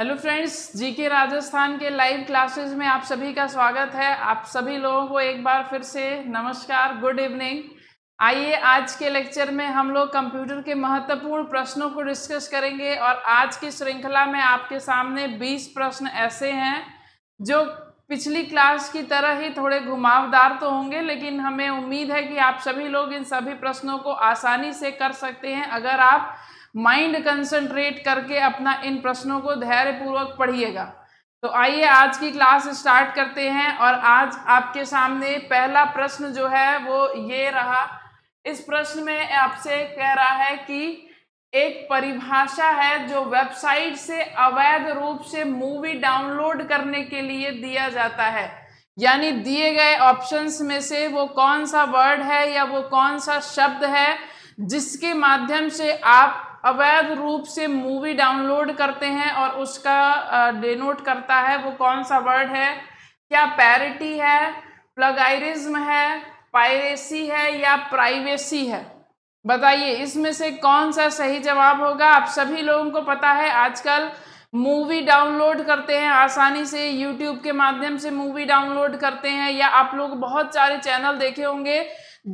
Hello friends GK Rajasthan के live classes में आप सभी का स्वागत है आप सभी लोगों को एक बार फिर से नमस्कार गुड इवनिंग आइए आज के लेक्चर में हम लोग कंप्यूटर के महत्वपूर्ण प्रश्नों को डिस्कस करेंगे और आज की श्रृंखला में आपके सामने 20 प्रश्न ऐसे हैं जो पिछली क्लास की तरह ही थोड़े घुमावदार तो होंगे लेकिन हमें उम्मीद है कि आप सभी लोग इन सभी प्रश्नों को आसानी से कर सकते हैं अगर आप माइंड कंसंट्रेट करके अपना इन प्रश्नों को धैर्यपूर्वक पढ़िएगा तो आइए आज की क्लास स्टार्ट करते हैं और आज आपके सामने पहला प्रश्न जो है वो ये रहा इस प्रश्न में आपसे कह रहा है कि एक परिभाषा है जो वेबसाइट से अवैध रूप से मूवी डाउनलोड करने के लिए दिया जाता है यानी दिए गए ऑप्शंस में से वो कौन सा वर्ड है या वो कौन सा शब्द है जिसके माध्यम से आप अवैध रूप से मूवी डाउनलोड करते हैं और उसका डेनोट करता है वो कौन सा वर्ड है क्या पैरिटी है प्लगाइरिज्म है पायरेसी है या प्राइवेसी है बताइए इसमें से कौन सा सही जवाब होगा आप सभी लोगों को पता है आजकल मूवी डाउनलोड करते हैं आसानी से यूट्यूब के माध्यम से मूवी डाउनलोड करते हैं या आप लोग बहुत सारे चैनल देखे होंगे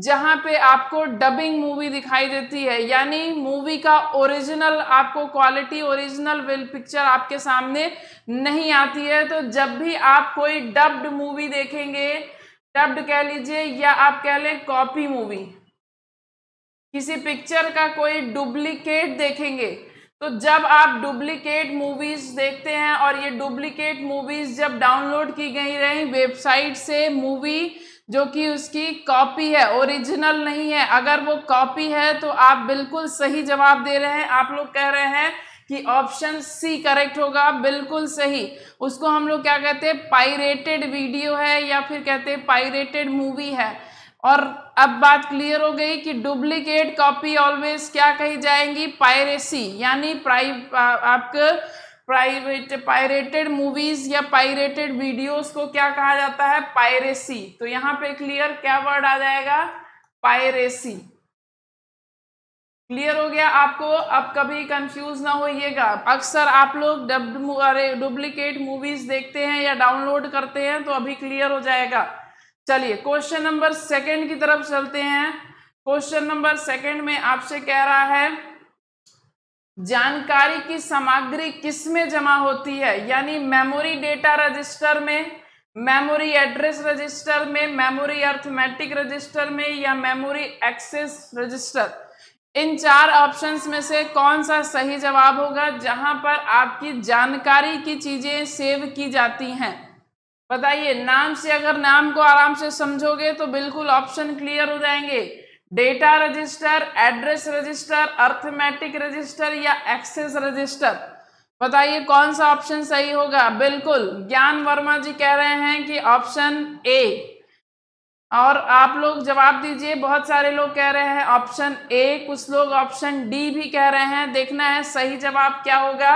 जहां पे आपको डबिंग मूवी दिखाई देती है यानी मूवी का ओरिजिनल आपको क्वालिटी ओरिजिनल विल पिक्चर आपके सामने नहीं आती है तो जब भी आप कोई डब्ड मूवी देखेंगे डब्ड कह लीजिए या आप कह लें कॉपी मूवी किसी पिक्चर का कोई डुप्लीकेट देखेंगे तो जब आप डुप्लीकेट मूवीज़ देखते हैं और ये डुप्लीकेट मूवीज़ जब डाउनलोड की गई रही वेबसाइट से मूवी जो कि उसकी कॉपी है ओरिजिनल नहीं है अगर वो कॉपी है तो आप बिल्कुल सही जवाब दे रहे हैं आप लोग कह रहे हैं कि ऑप्शन सी करेक्ट होगा बिल्कुल सही उसको हम लोग क्या कहते हैं पायरेटेड वीडियो है या फिर कहते हैं पायरेटेड मूवी है और अब बात क्लियर हो गई कि डुप्लीकेट कॉपी ऑलवेज क्या कही जाएंगी पायरेसी यानी प्राइव आपके प्राइवेट पायरेटेड मूवीज या पायरेटेड वीडियोस को क्या कहा जाता है पायरेसी तो यहाँ पे क्लियर क्या वर्ड आ जाएगा पायरेसी क्लियर हो गया आपको अब कभी कंफ्यूज ना होइएगा अक्सर आप लोग अरे डुप्लीकेट मूवीज देखते हैं या डाउनलोड करते हैं तो अभी क्लियर हो जाएगा चलिए क्वेश्चन नंबर सेकेंड की तरफ चलते हैं क्वेश्चन नंबर सेकेंड में आपसे कह रहा है जानकारी की सामग्री किस में जमा होती है यानी मेमोरी डेटा रजिस्टर में मेमोरी एड्रेस रजिस्टर में मेमोरी अर्थमेटिक रजिस्टर में या मेमोरी एक्सेस रजिस्टर इन चार ऑप्शंस में से कौन सा सही जवाब होगा जहां पर आपकी जानकारी की चीज़ें सेव की जाती हैं बताइए नाम से अगर नाम को आराम से समझोगे तो बिल्कुल ऑप्शन क्लियर हो जाएंगे data register address register arithmetic register या एक्सेस रजिस्टर बताइए कौन सा ऑप्शन सही होगा बिल्कुल ज्ञान वर्मा जी कह रहे हैं कि ऑप्शन ए और आप लोग जवाब दीजिए बहुत सारे लोग कह रहे हैं ऑप्शन ए कुछ लोग ऑप्शन डी भी कह रहे हैं देखना है सही जवाब क्या होगा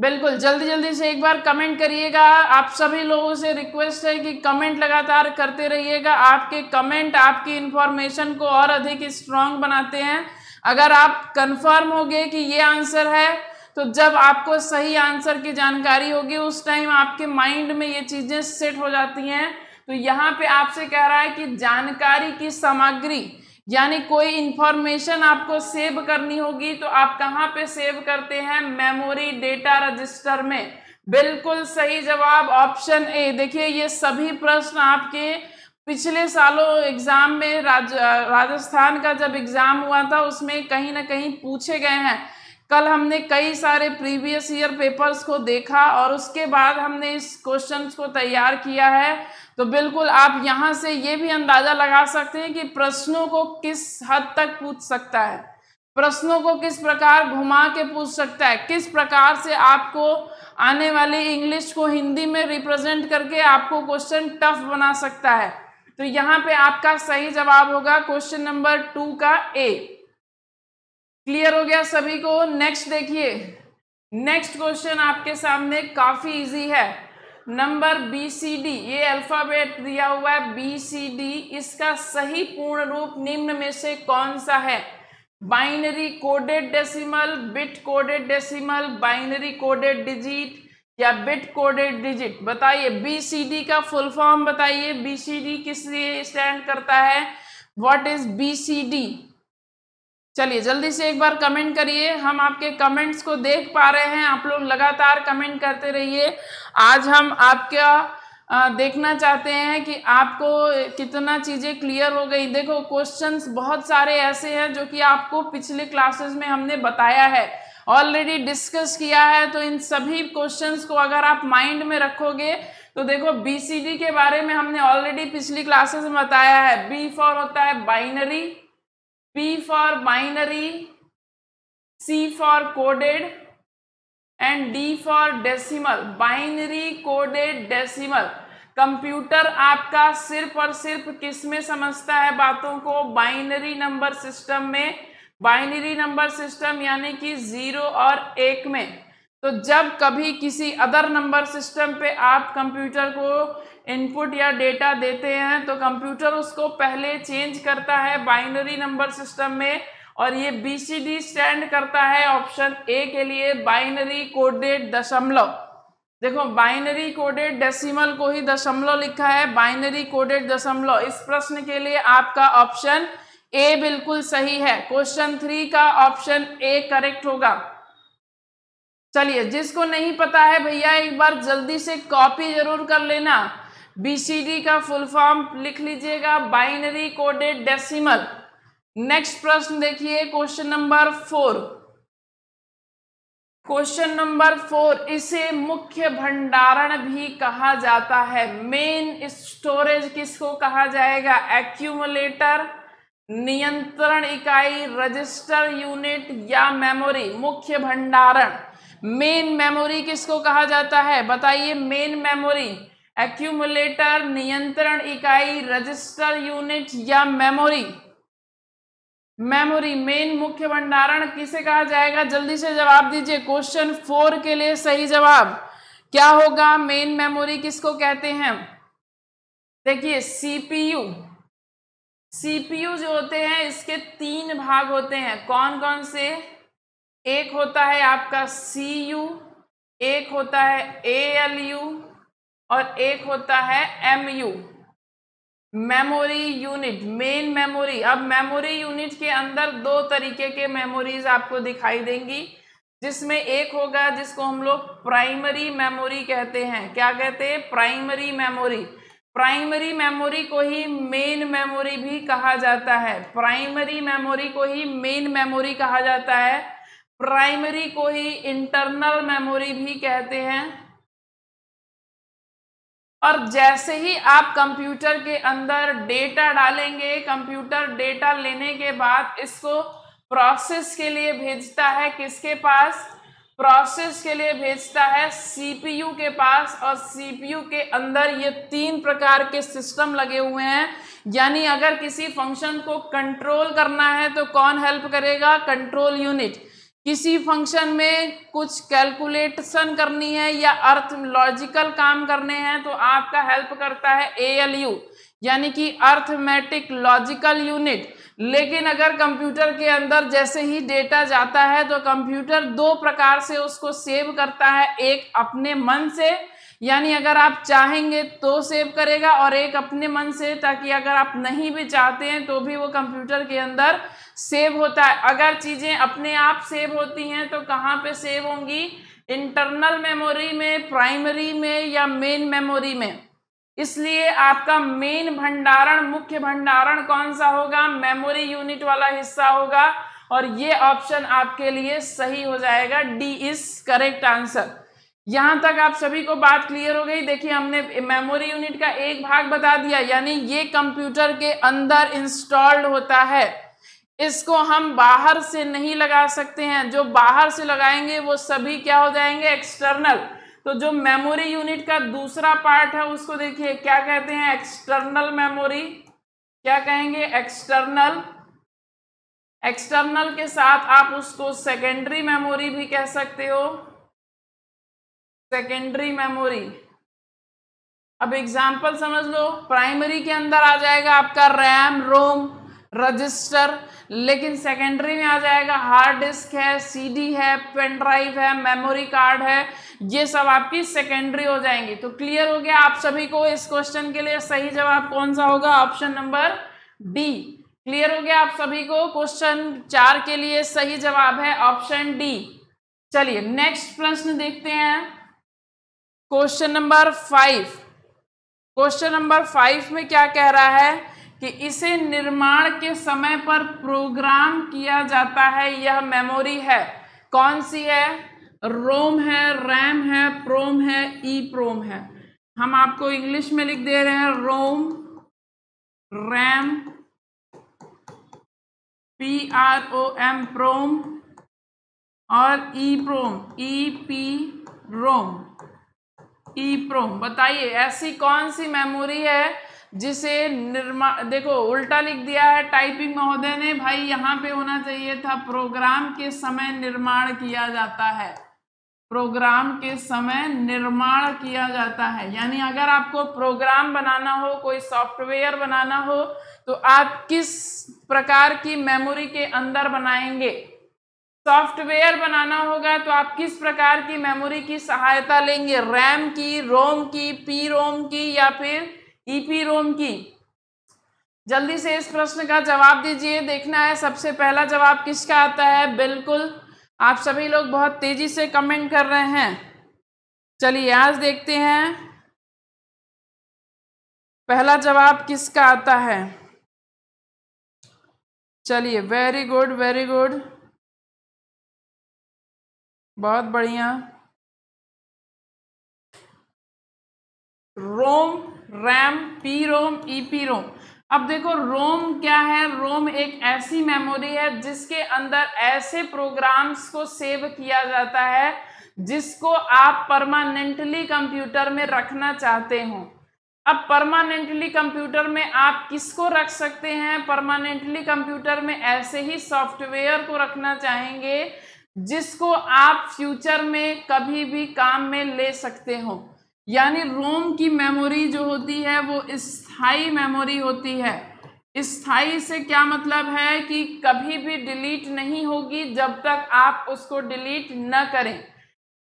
बिल्कुल जल्दी जल्दी से एक बार कमेंट करिएगा आप सभी लोगों से रिक्वेस्ट है कि कमेंट लगातार करते रहिएगा आपके कमेंट आपकी इन्फॉर्मेशन को और अधिक स्ट्रांग बनाते हैं अगर आप कंफर्म हो गए कि ये आंसर है तो जब आपको सही आंसर की जानकारी होगी उस टाइम आपके माइंड में ये चीज़ें सेट हो जाती हैं तो यहाँ पे आपसे कह रहा है कि जानकारी की सामग्री यानी कोई इंफॉर्मेशन आपको सेव करनी होगी तो आप कहाँ पे सेव करते हैं मेमोरी डेटा रजिस्टर में बिल्कुल सही जवाब ऑप्शन ए देखिए ये सभी प्रश्न आपके पिछले सालों एग्जाम में राज, राजस्थान का जब एग्जाम हुआ था उसमें कहीं ना कहीं पूछे गए हैं कल हमने कई सारे प्रीवियस ईयर पेपर्स को देखा और उसके बाद हमने इस क्वेश्चन को तैयार किया है तो बिल्कुल आप यहाँ से ये भी अंदाज़ा लगा सकते हैं कि प्रश्नों को किस हद तक पूछ सकता है प्रश्नों को किस प्रकार घुमा के पूछ सकता है किस प्रकार से आपको आने वाली इंग्लिश को हिंदी में रिप्रेजेंट करके आपको क्वेश्चन टफ बना सकता है तो यहाँ पे आपका सही जवाब होगा क्वेश्चन नंबर टू का ए क्लियर हो गया सभी को नेक्स्ट देखिए नेक्स्ट क्वेश्चन आपके सामने काफी इजी है नंबर बी सी डी ये अल्फ़ाबेट दिया हुआ है बी सी डी इसका सही पूर्ण रूप निम्न में से कौन सा है binary coded decimal bit coded decimal binary coded digit या बिट कोडेड डिजिट बताइए बी सी डी का फुल फॉर्म बताइए बी सी डी किस लिए स्टैंड करता है what is B C D चलिए जल्दी से एक बार कमेंट करिए हम आपके कमेंट्स को देख पा रहे हैं आप लोग लगातार कमेंट करते रहिए आज हम आपका देखना चाहते हैं कि आपको कितना चीज़ें क्लियर हो गई देखो क्वेश्चंस बहुत सारे ऐसे हैं जो कि आपको पिछले क्लासेस में हमने बताया है ऑलरेडी डिस्कस किया है तो इन सभी क्वेश्चंस को अगर आप माइंड में रखोगे तो देखो बी के बारे में हमने ऑलरेडी पिछली क्लासेस में बताया है बी फॉर होता है binary P for binary, C for coded and D for decimal. Binary coded decimal. Computer आपका सिर्फ और सिर्फ किस में समझता है बातों को बाइनरी नंबर सिस्टम में बाइनरी नंबर सिस्टम यानी कि जीरो और एक में तो जब कभी किसी अदर नंबर सिस्टम पे आप कंप्यूटर को इनपुट या डेटा देते हैं तो कंप्यूटर उसको पहले चेंज करता है बाइनरी नंबर सिस्टम में और ये बी सी डी स्टैंड करता है ऑप्शन ए के लिए बाइनरी कोडेड दशमलव देखो बाइनरी कोडेड डेसिमल को ही दशमलव लिखा है बाइनरी कोडेड दशमलव इस प्रश्न के लिए आपका ऑप्शन ए बिल्कुल सही है क्वेश्चन थ्री का ऑप्शन ए करेक्ट होगा चलिए जिसको नहीं पता है भैया एक बार जल्दी से कॉपी जरूर कर लेना बीसीडी का फुल फॉर्म लिख लीजिएगा बाइनरी कोडेड डेसिमल नेक्स्ट प्रश्न देखिए question number four question number four इसे मुख्य भंडारण भी कहा जाता है मेन स्टोरेज किसको कहा जाएगा एक्यूमुलेटर नियंत्रण इकाई रजिस्टर यूनिट या मेमोरी मुख्य भंडारण मेन मेमोरी किसको कहा जाता है बताइए मेन मेमोरी एक्यूमुलेटर नियंत्रण इकाई रजिस्टर यूनिट या मेमोरी मेमोरी मेन मुख्य भंडारण किसे कहा जाएगा जल्दी से जवाब दीजिए क्वेश्चन फोर के लिए सही जवाब क्या होगा मेन मेमोरी किसको कहते हैं देखिए सीपीयू सीपीयू जो होते हैं इसके तीन भाग होते हैं कौन कौन से एक होता है आपका सी यू एक होता है ए एल यू और एक होता है M U memory unit main memory अब मेमोरी यूनिट के अंदर दो तरीके के मेमोरीज आपको दिखाई देंगी जिसमें एक होगा जिसको हम लोग प्राइमरी मेमोरी कहते हैं क्या कहते हैं प्राइमरी मेमोरी प्राइमरी मेमोरी को ही मेन मेमोरी भी कहा जाता है प्राइमरी मेमोरी को ही मेन मेमोरी कहा जाता है प्राइमरी को ही इंटरनल मेमोरी भी कहते हैं और जैसे ही आप कंप्यूटर के अंदर डेटा डालेंगे कंप्यूटर डेटा लेने के बाद इसको प्रोसेस के लिए भेजता है किसके पास प्रोसेस के लिए भेजता है सीपीयू के पास और सीपीयू के अंदर ये तीन प्रकार के सिस्टम लगे हुए हैं यानी अगर किसी फंक्शन को कंट्रोल करना है तो कौन हेल्प करेगा कंट्रोल यूनिट किसी फंक्शन में कुछ कैलकुलेशन करनी है या अर्थ लॉजिकल काम करने हैं तो आपका हेल्प करता है ए एल यू यानी कि अर्थमेटिक लॉजिकल यूनिट लेकिन अगर कंप्यूटर के अंदर जैसे ही डेटा जाता है तो कंप्यूटर दो प्रकार से उसको सेव करता है एक अपने मन से यानी अगर आप चाहेंगे तो सेव करेगा और एक अपने मन से ताकि अगर आप नहीं भी चाहते हैं तो भी वो कंप्यूटर के अंदर सेव होता है अगर चीज़ें अपने आप सेव होती हैं तो कहाँ पे सेव होंगी इंटरनल मेमोरी में प्राइमरी में या मेन मेमोरी में इसलिए आपका मेन भंडारण मुख्य भंडारण कौन सा होगा मेमोरी यूनिट वाला हिस्सा होगा और ये ऑप्शन आपके लिए सही हो जाएगा डी इज करेक्ट आंसर यहां तक आप सभी को बात क्लियर हो गई देखिए हमने मेमोरी यूनिट का एक भाग बता दिया यानी ये कंप्यूटर के अंदर इंस्टॉल्ड होता है इसको हम बाहर से नहीं लगा सकते हैं जो बाहर से लगाएंगे वो सभी क्या हो जाएंगे एक्सटर्नल तो जो मेमोरी यूनिट का दूसरा पार्ट है उसको देखिए क्या कहते हैं एक्सटर्नल मेमोरी क्या कहेंगे एक्सटर्नल एक्सटर्नल के साथ आप उसको सेकेंडरी मेमोरी भी कह सकते हो सेकेंडरी मेमोरी अब एग्जाम्पल समझ लो प्राइमरी के अंदर आ जाएगा आपका रैम रोम रजिस्टर लेकिन सेकेंडरी में आ जाएगा हार्ड डिस्क है सीडी है पेन ड्राइव है मेमोरी कार्ड है ये सब आपकी सेकेंडरी हो जाएंगी तो क्लियर हो गया आप सभी को इस क्वेश्चन के लिए सही जवाब कौन सा होगा ऑप्शन नंबर डी क्लियर हो गया आप सभी को क्वेश्चन चार के लिए सही जवाब है ऑप्शन डी चलिए नेक्स्ट प्रश्न देखते हैं question number five question number five में क्या कह रहा है कि इसे निर्माण के समय पर प्रोग्राम किया जाता है यह मेमोरी है कौन सी है रोम है रैम है प्रोम है ई प्रोम है हम आपको इंग्लिश में लिख दे रहे हैं ROM RAM P R O M PROM और ई प्रोम ई पी रोम ईप्रोम बताइए ऐसी कौन सी मेमोरी है जिसे निर्मा देखो उल्टा लिख दिया है टाइपिंग महोदय ने भाई यहाँ पे होना चाहिए था प्रोग्राम के समय निर्माण किया जाता है प्रोग्राम के समय निर्माण किया जाता है यानी अगर आपको प्रोग्राम बनाना हो कोई सॉफ्टवेयर बनाना हो तो आप किस प्रकार की मेमोरी के अंदर बनाएंगे सॉफ्टवेयर बनाना होगा तो आप किस प्रकार की मेमोरी की सहायता लेंगे रैम की रोम की पी रोम की या फिर ईपी e रोम की जल्दी से इस प्रश्न का जवाब दीजिए देखना है सबसे पहला जवाब किसका आता है बिल्कुल आप सभी लोग बहुत तेजी से कमेंट कर रहे हैं चलिए आज देखते हैं पहला जवाब किसका आता है चलिए वेरी गुड वेरी गुड बहुत बढ़िया ROM RAM P ROM E P ROM अब देखो रोम क्या है रोम एक ऐसी मेमोरी है जिसके अंदर ऐसे प्रोग्राम्स को सेव किया जाता है जिसको आप परमानेंटली कंप्यूटर में रखना चाहते हो अब परमानेंटली कंप्यूटर में आप किसको रख सकते हैं परमानेंटली कंप्यूटर में ऐसे ही सॉफ्टवेयर को रखना चाहेंगे जिसको आप फ्यूचर में कभी भी काम में ले सकते हो यानी रोम की मेमोरी जो होती है वो स्थाई मेमोरी होती है स्थाई से क्या मतलब है कि कभी भी डिलीट नहीं होगी जब तक आप उसको डिलीट न करें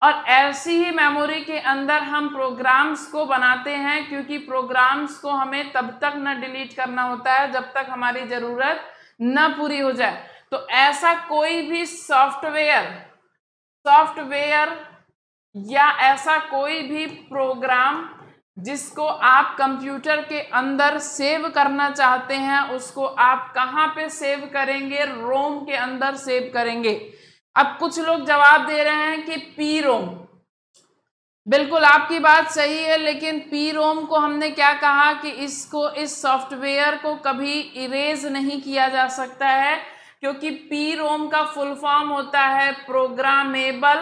और ऐसी ही मेमोरी के अंदर हम प्रोग्राम्स को बनाते हैं क्योंकि प्रोग्राम्स को हमें तब तक न डिलीट करना होता है जब तक हमारी ज़रूरत न पूरी हो जाए तो ऐसा कोई भी सॉफ्टवेयर सॉफ्टवेयर या ऐसा कोई भी प्रोग्राम जिसको आप कंप्यूटर के अंदर सेव करना चाहते हैं उसको आप कहाँ पे सेव करेंगे रोम के अंदर सेव करेंगे अब कुछ लोग जवाब दे रहे हैं कि पी रोम बिल्कुल आपकी बात सही है लेकिन पी रोम को हमने क्या कहा कि इसको इस सॉफ्टवेयर को कभी इरेज नहीं किया जा सकता है क्योंकि पी रोम का फुल फॉर्म होता है programmable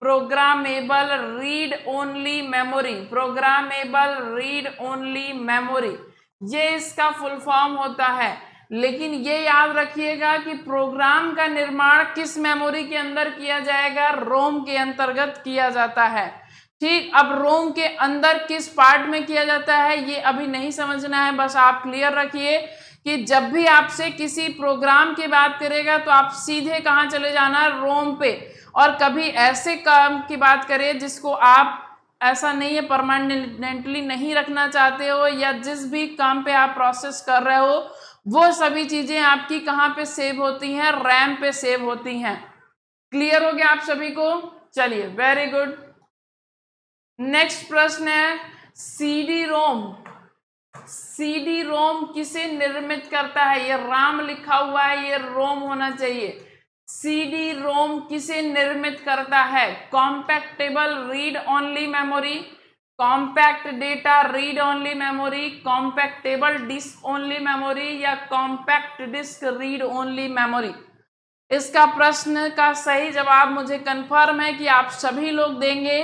programmable read only memory programmable read only memory ये इसका फुल फॉर्म होता है लेकिन ये याद रखिएगा कि प्रोग्राम का निर्माण किस मेमोरी के अंदर किया जाएगा रोम के अंतर्गत किया जाता है ठीक अब रोम के अंदर किस पार्ट में किया जाता है ये अभी नहीं समझना है बस आप क्लियर रखिए कि जब भी आपसे किसी प्रोग्राम की बात करेगा तो आप सीधे कहाँ चले जाना रोम पे और कभी ऐसे काम की बात करें जिसको आप ऐसा नहीं है परमानेंटली नहीं रखना चाहते हो या जिस भी काम पे आप प्रोसेस कर रहे हो वो सभी चीज़ें आपकी कहाँ पे सेव होती हैं रैम पे सेव होती हैं क्लियर हो गया आप सभी को चलिए वेरी गुड नेक्स्ट प्रश्न है सीडी रोम सीडी रोम किसे निर्मित करता है ये राम लिखा हुआ है ये रोम होना चाहिए सीडी रोम किसे निर्मित करता है compactable read only memory compact data read only memory compactable disc only memory या compact disc read only memory इसका प्रश्न का सही जवाब मुझे कंफर्म है कि आप सभी लोग देंगे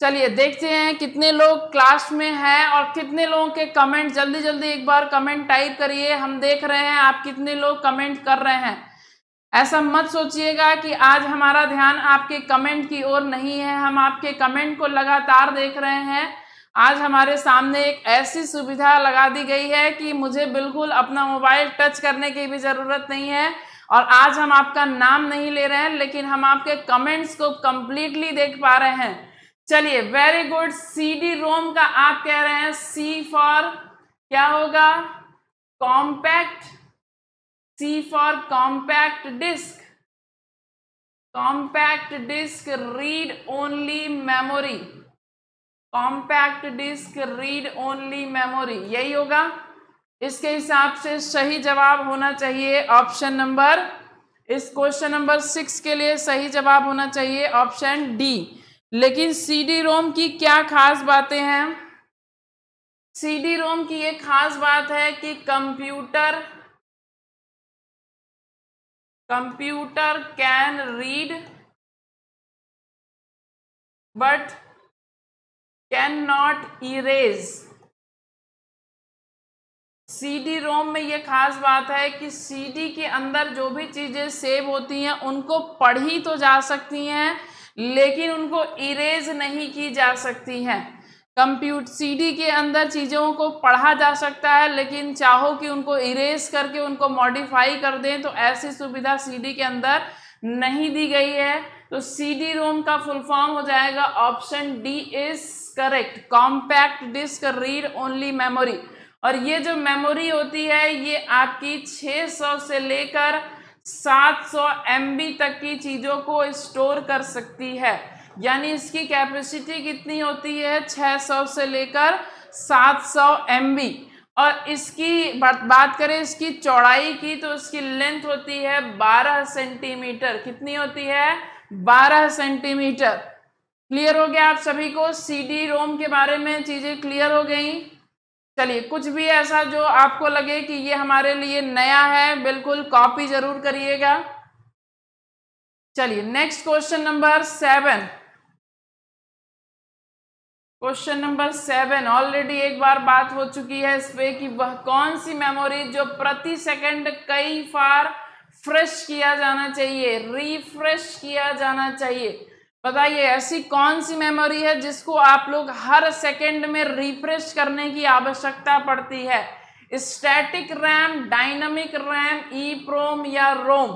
चलिए देखते हैं कितने लोग क्लास में हैं और कितने लोगों के कमेंट जल्दी जल्दी एक बार कमेंट टाइप करिए हम देख रहे हैं आप कितने लोग कमेंट कर रहे हैं ऐसा मत सोचिएगा कि आज हमारा ध्यान आपके कमेंट की ओर नहीं है हम आपके कमेंट को लगातार देख रहे हैं आज हमारे सामने एक ऐसी सुविधा लगा दी गई है कि मुझे बिल्कुल अपना मोबाइल टच करने की भी ज़रूरत नहीं है और आज हम आपका नाम नहीं ले रहे हैं लेकिन हम आपके कमेंट्स को कम्प्लीटली देख पा रहे हैं चलिए very good C D ROM का आप कह रहे हैं सी फॉर क्या होगा compact C for compact disc compact disc read only memory compact disc read only memory यही होगा इसके हिसाब से सही जवाब होना चाहिए ऑप्शन नंबर इस क्वेश्चन नंबर सिक्स के लिए सही जवाब होना चाहिए ऑप्शन डी लेकिन सी डी रोम की क्या खास बातें हैं सी डी रोम की ये खास बात है कि computer computer can read but can not erase CD ROM में ये खास बात है कि सीडी के अंदर जो भी चीज़ें सेव होती हैं उनको पढ़ी तो जा सकती हैं लेकिन उनको इरेज नहीं की जा सकती हैं कंप्यूट सी के अंदर चीज़ों को पढ़ा जा सकता है लेकिन चाहो कि उनको इरेज करके उनको मॉडिफाई कर दें तो ऐसी सुविधा सी के अंदर नहीं दी गई है तो डी रोम का फुल फॉर्म हो जाएगा option D is correct compact disc read only memory और ये जो मेमोरी होती है ये आपकी 600 से लेकर 700 बी तक की चीज़ों को स्टोर कर सकती है यानी इसकी कैपेसिटी कितनी होती है 600 से लेकर 700 बी और इसकी बात बात करें इसकी चौड़ाई की तो इसकी लेंथ होती है 12 सेंटीमीटर कितनी होती है 12 सेंटीमीटर क्लियर हो गया आप सभी को सीडी रोम के बारे में चीज़ें क्लियर हो गई चलिए कुछ भी ऐसा जो आपको लगे कि ये हमारे लिए नया है बिल्कुल कॉपी जरूर करिएगा चलिए next question number seven question number seven already एक बार बात हो चुकी है इस पे कि वह कौन सी मेमोरी जो प्रति सेकंड कई बार फ्रेश किया जाना चाहिए रिफ्रेश किया जाना चाहिए बताइए ऐसी कौन सी मेमोरी है जिसको आप लोग हर सेकंड में रिफ्रेश करने की आवश्यकता पड़ती है static RAM dynamic RAM E PROM या रोम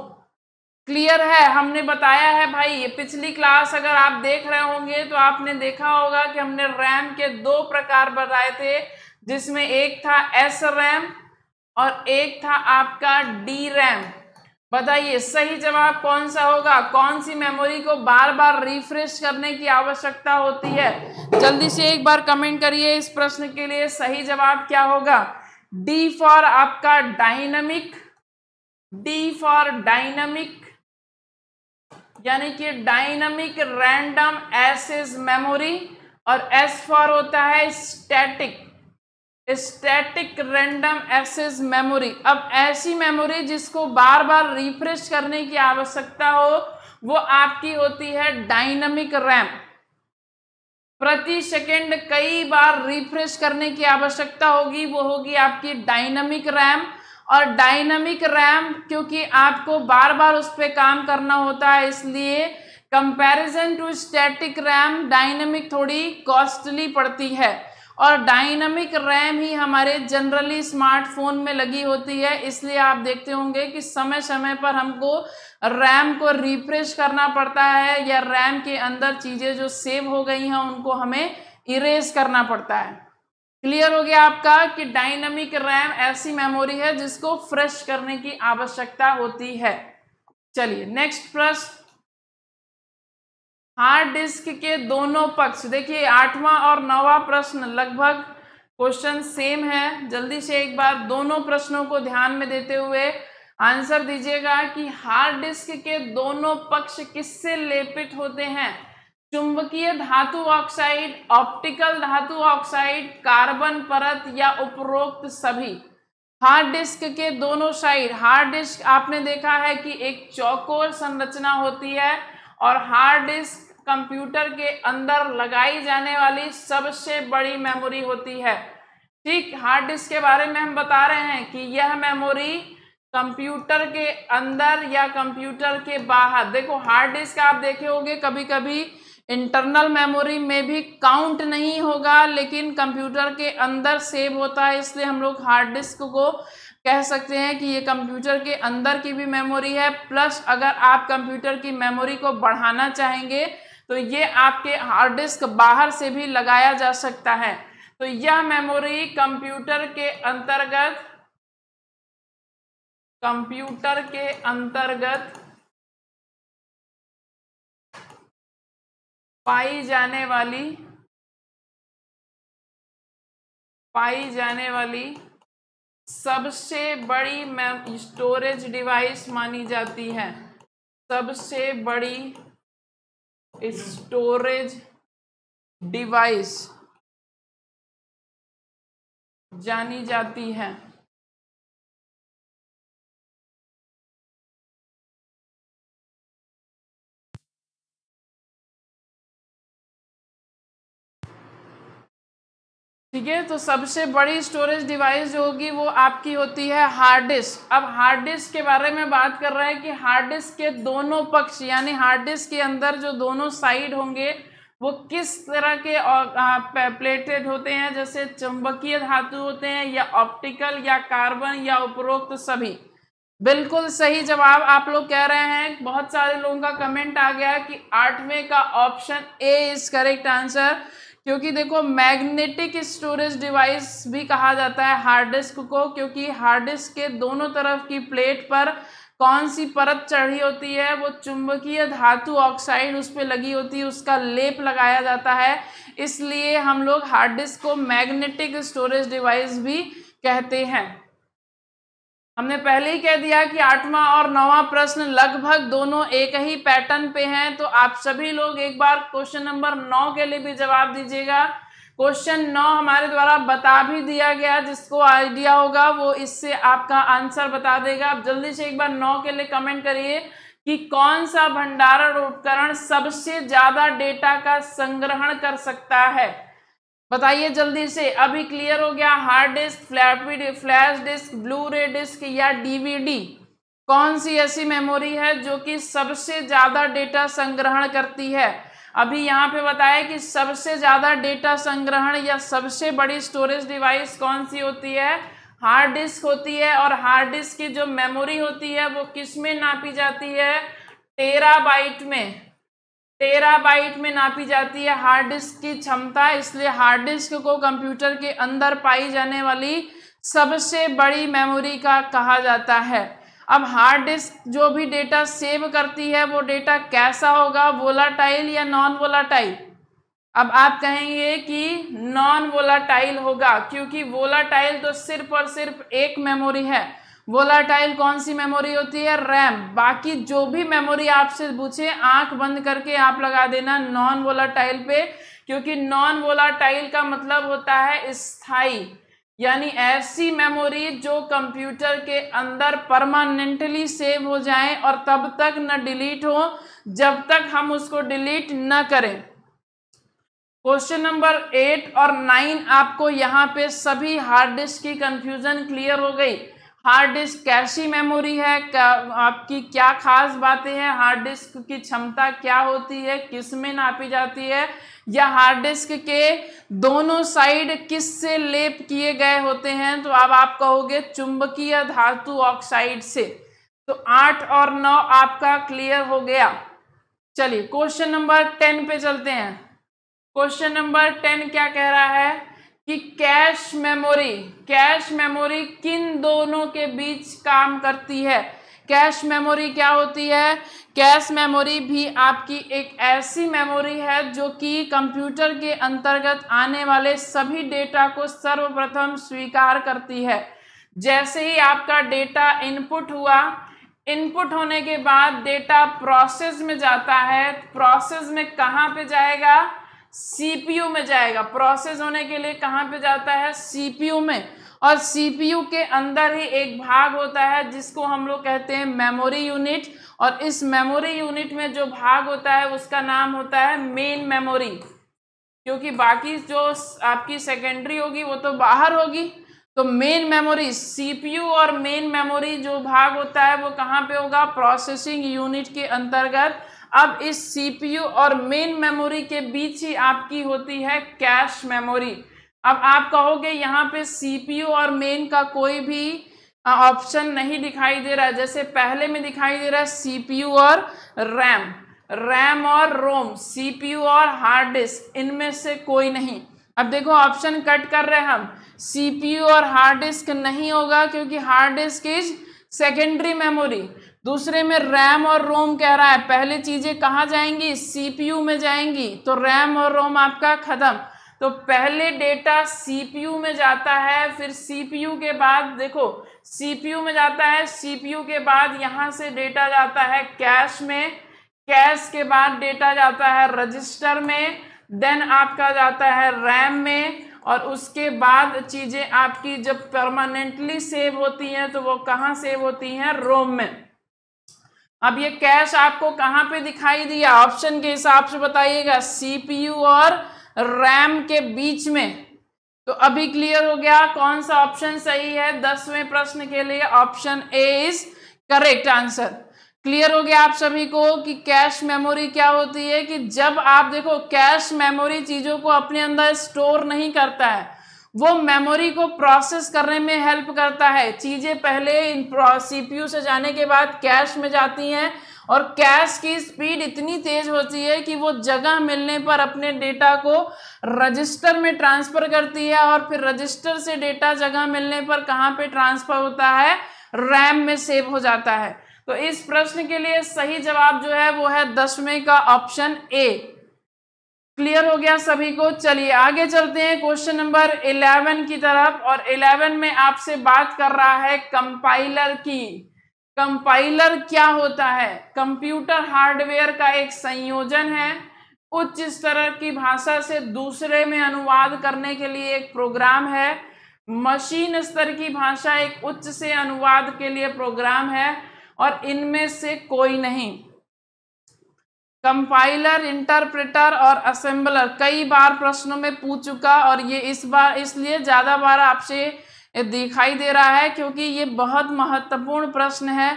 क्लियर है हमने बताया है भाई ये पिछली क्लास अगर आप देख रहे होंगे तो आपने देखा होगा कि हमने रैम के दो प्रकार बताए थे जिसमें एक था एस रैम और एक था आपका डी रैम बताइए सही जवाब कौन सा होगा कौन सी मेमोरी को बार बार रिफ्रेश करने की आवश्यकता होती है जल्दी से एक बार कमेंट करिए इस प्रश्न के लिए सही जवाब क्या होगा डी फॉर आपका डायनामिक डी फॉर डायनामिक यानी कि डायनामिक रैंडम एसेस मेमोरी और एस फॉर होता है static static random access memory अब ऐसी मेमोरी जिसको बार बार रिफ्रेश करने की आवश्यकता हो वो आपकी होती है डायनामिक रैम प्रति सेकेंड कई बार रिफ्रेश करने की आवश्यकता होगी वो होगी आपकी डायनामिक रैम और डायनामिक रैम क्योंकि आपको बार बार उस पर काम करना होता है इसलिए comparison to static RAM dynamic थोड़ी कॉस्टली पड़ती है और डायनामिक रैम ही हमारे जनरली स्मार्टफोन में लगी होती है इसलिए आप देखते होंगे कि समय समय पर हमको रैम को रिफ्रेश करना पड़ता है या रैम के अंदर चीज़ें जो सेव हो गई हैं उनको हमें इरेज करना पड़ता है क्लियर हो गया आपका कि डायनामिक रैम ऐसी मेमोरी है जिसको फ्रेश करने की आवश्यकता होती है चलिए नेक्स्ट प्रश्न हार्ड डिस्क के दोनों पक्ष देखिए आठवां और नौवा प्रश्न लगभग क्वेश्चन सेम है जल्दी से एक बार दोनों प्रश्नों को ध्यान में देते हुए आंसर दीजिएगा कि हार्ड डिस्क के दोनों पक्ष किससे लेपित होते हैं चुंबकीय धातु ऑक्साइड ऑप्टिकल धातु ऑक्साइड कार्बन परत या उपरोक्त सभी हार्ड डिस्क के दोनों साइड हार्ड डिस्क आपने देखा है कि एक चौकोर संरचना होती है और हार्ड डिस्क कंप्यूटर के अंदर लगाई जाने वाली सबसे बड़ी मेमोरी होती है ठीक हार्ड डिस्क के बारे में हम बता रहे हैं कि यह मेमोरी कंप्यूटर के अंदर या कंप्यूटर के बाहर देखो हार्ड डिस्क आप देखे होंगे कभी कभी इंटरनल मेमोरी में भी काउंट नहीं होगा लेकिन कंप्यूटर के अंदर सेव होता है इसलिए हम लोग हार्ड डिस्क को कह सकते हैं कि ये कंप्यूटर के अंदर की भी मेमोरी है प्लस अगर आप कंप्यूटर की मेमोरी को बढ़ाना चाहेंगे तो ये आपके हार्ड डिस्क बाहर से भी लगाया जा सकता है तो यह मेमोरी कंप्यूटर के अंतर्गत कंप्यूटर के अंतर्गत पाई जाने वाली पाई जाने वाली सबसे बड़ी स्टोरेज डिवाइस मानी जाती है सबसे बड़ी स्टोरेज डिवाइस जानी जाती है ठीक है तो सबसे बड़ी स्टोरेज डिवाइस जो होगी वो आपकी होती है हार्ड डिस्क अब हार्ड डिस्क के बारे में बात कर रहा है कि हार्ड डिस्क के दोनों पक्ष यानी हार्ड डिस्क के अंदर जो दोनों साइड होंगे वो किस तरह के प्लेटेड होते हैं जैसे चुंबकीय धातु होते हैं या ऑप्टिकल या कार्बन या उपरोक्त सभी बिल्कुल सही जवाब आप लोग कह रहे हैं बहुत सारे लोगों का कमेंट आ गया कि आठवें का option A is correct answer क्योंकि देखो मैग्नेटिक स्टोरेज डिवाइस भी कहा जाता है हार्ड डिस्क को क्योंकि हार्ड डिस्क के दोनों तरफ की प्लेट पर कौन सी परत चढ़ी होती है वो चुंबकीय धातु ऑक्साइड उस पर लगी होती है उसका लेप लगाया जाता है इसलिए हम लोग हार्ड डिस्क को मैग्नेटिक स्टोरेज डिवाइस भी कहते हैं हमने पहले ही कह दिया कि आठवां और नौवां प्रश्न लगभग दोनों एक ही पैटर्न पे हैं तो आप सभी लोग एक बार क्वेश्चन नंबर नौ के लिए भी जवाब दीजिएगा क्वेश्चन नौ हमारे द्वारा बता भी दिया गया जिसको आइडिया होगा वो इससे आपका आंसर बता देगा आप जल्दी से एक बार नौ के लिए कमेंट करिए कि कौन सा भंडारण उपकरण सबसे ज़्यादा डेटा का संग्रहण कर सकता है बताइए जल्दी से अभी क्लियर हो गया hard disk floppy flash disk Blu ray disk या डीवीडी कौन सी ऐसी मेमोरी है जो कि सबसे ज़्यादा डेटा संग्रहण करती है अभी यहाँ पे बताया कि सबसे ज़्यादा डेटा संग्रहण या सबसे बड़ी स्टोरेज डिवाइस कौन सी होती है हार्ड डिस्क होती है और हार्ड डिस्क की जो मेमोरी होती है वो किस में नापी जाती है टेरा बाइट में तेरह बाइट में नापी जाती है हार्ड डिस्क की क्षमता इसलिए हार्ड डिस्क को कंप्यूटर के अंदर पाई जाने वाली सबसे बड़ी मेमोरी का कहा जाता है अब हार्ड डिस्क जो भी डेटा सेव करती है वो डेटा कैसा होगा वोलाटाइल या नॉन वोलाटाइल अब आप कहेंगे कि नॉन वोलाटाइल होगा क्योंकि वोलाटाइल तो सिर्फ और सिर्फ एक मेमोरी है वोलाटाइल कौन सी मेमोरी होती है रैम बाकी जो भी मेमोरी आपसे पूछे आंख बंद करके आप लगा देना नॉन वोलाटाइल पे क्योंकि नॉन वोलाटाइल का मतलब होता है स्थाई यानी ऐसी मेमोरी जो कंप्यूटर के अंदर परमानेंटली सेव हो जाए और तब तक न डिलीट हो जब तक हम उसको डिलीट न करें क्वेश्चन नंबर एट और नाइन आपको यहाँ पे सभी हार्ड डिस्क की कंफ्यूजन क्लियर हो गई हार्ड डिस्क कैसी मेमोरी है आपकी क्या खास बातें हैं हार्ड डिस्क की क्षमता क्या होती है किस में नापी जाती है या हार्ड डिस्क के दोनों साइड किस से लेप किए गए होते हैं तो अब आप कहोगे चुंबकीय धातु ऑक्साइड से तो आठ और नौ आपका क्लियर हो गया चलिए क्वेश्चन नंबर टेन पे चलते हैं क्वेश्चन नंबर टेन क्या कह रहा है कि कैश मेमोरी कैश मेमोरी किन दोनों के बीच काम करती है कैश मेमोरी क्या होती है कैश मेमोरी भी आपकी एक ऐसी मेमोरी है जो कि कंप्यूटर के अंतर्गत आने वाले सभी डेटा को सर्वप्रथम स्वीकार करती है जैसे ही आपका डेटा इनपुट हुआ इनपुट होने के बाद डेटा प्रोसेस में जाता है प्रोसेस में कहाँ पे जाएगा सीपीयू में जाएगा प्रोसेस होने के लिए कहाँ पे जाता है सीपीयू में और सीपीयू के अंदर ही एक भाग होता है जिसको हम लोग कहते हैं मेमोरी यूनिट और इस मेमोरी यूनिट में जो भाग होता है उसका नाम होता है मेन मेमोरी क्योंकि बाकी जो आपकी सेकेंडरी होगी वो तो बाहर होगी तो मेन मेमोरी सीपीयू और मेन मेमोरी जो भाग होता है वो कहाँ पे होगा प्रोसेसिंग यूनिट के अंतर्गत अब इस सीपीयू और मेन मेमोरी के बीच ही आपकी होती है कैश मेमोरी अब आप कहोगे यहाँ पे सीपीयू और मेन का कोई भी ऑप्शन नहीं दिखाई दे रहा है जैसे पहले में दिखाई दे रहा है सीपीयू और रैम रैम और रोम सीपीयू और हार्ड डिस्क इनमें से कोई नहीं अब देखो ऑप्शन कट कर रहे हैं हम सीपीयू और हार्ड डिस्क नहीं होगा क्योंकि hard disk is secondary memory दूसरे में रैम और रोम कह रहा है पहले चीज़ें कहाँ जाएंगी सीपीयू में जाएंगी तो रैम और रोम आपका ख़त्म तो पहले डेटा सीपीयू में जाता है फिर सीपीयू के बाद देखो सीपीयू में जाता है सीपीयू के बाद यहाँ से डेटा जाता है कैश में कैश के बाद डेटा जाता है रजिस्टर में देन आपका जाता है रैम में और उसके बाद चीज़ें आपकी जब परमानेंटली सेव होती हैं तो वो कहाँ सेव होती हैं रोम में अब ये कैश आपको कहाँ पे दिखाई दिया ऑप्शन के हिसाब से बताइएगा सीपीयू और रैम के बीच में तो अभी क्लियर हो गया कौन सा ऑप्शन सही है दसवें प्रश्न के लिए option A is correct answer clear हो गया आप सभी को कि कैश मेमोरी क्या होती है कि जब आप देखो कैश मेमोरी चीजों को अपने अंदर स्टोर नहीं करता है वो मेमोरी को प्रोसेस करने में हेल्प करता है चीज़ें पहले इन सीपीयू से जाने के बाद कैश में जाती हैं और कैश की स्पीड इतनी तेज होती है कि वो जगह मिलने पर अपने डेटा को रजिस्टर में ट्रांसफ़र करती है और फिर रजिस्टर से डेटा जगह मिलने पर कहाँ पे ट्रांसफ़र होता है रैम में सेव हो जाता है तो इस प्रश्न के लिए सही जवाब जो है वो है दसवें का ऑप्शन ए क्लियर हो गया सभी को चलिए आगे चलते हैं क्वेश्चन नंबर इलेवन की तरफ और इलेवन में आपसे बात कर रहा है कंपाइलर की कंपाइलर क्या होता है कंप्यूटर हार्डवेयर का एक संयोजन है उच्च स्तर की भाषा से दूसरे में अनुवाद करने के लिए एक प्रोग्राम है मशीन स्तर की भाषा एक उच्च से अनुवाद के लिए प्रोग्राम है और इनमें से कोई नहीं कंपाइलर इंटरप्रेटर और असेंबलर कई बार प्रश्नों में पूछ चुका और ये इस बार इसलिए ज़्यादा बार आपसे दिखाई दे रहा है क्योंकि ये बहुत महत्वपूर्ण प्रश्न है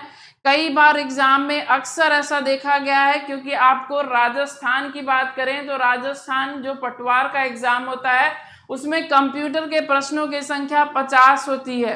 कई बार एग्ज़ाम में अक्सर ऐसा देखा गया है क्योंकि आपको राजस्थान की बात करें तो राजस्थान जो पटवार का एग्ज़ाम होता है उसमें कंप्यूटर के प्रश्नों की संख्या पचास होती है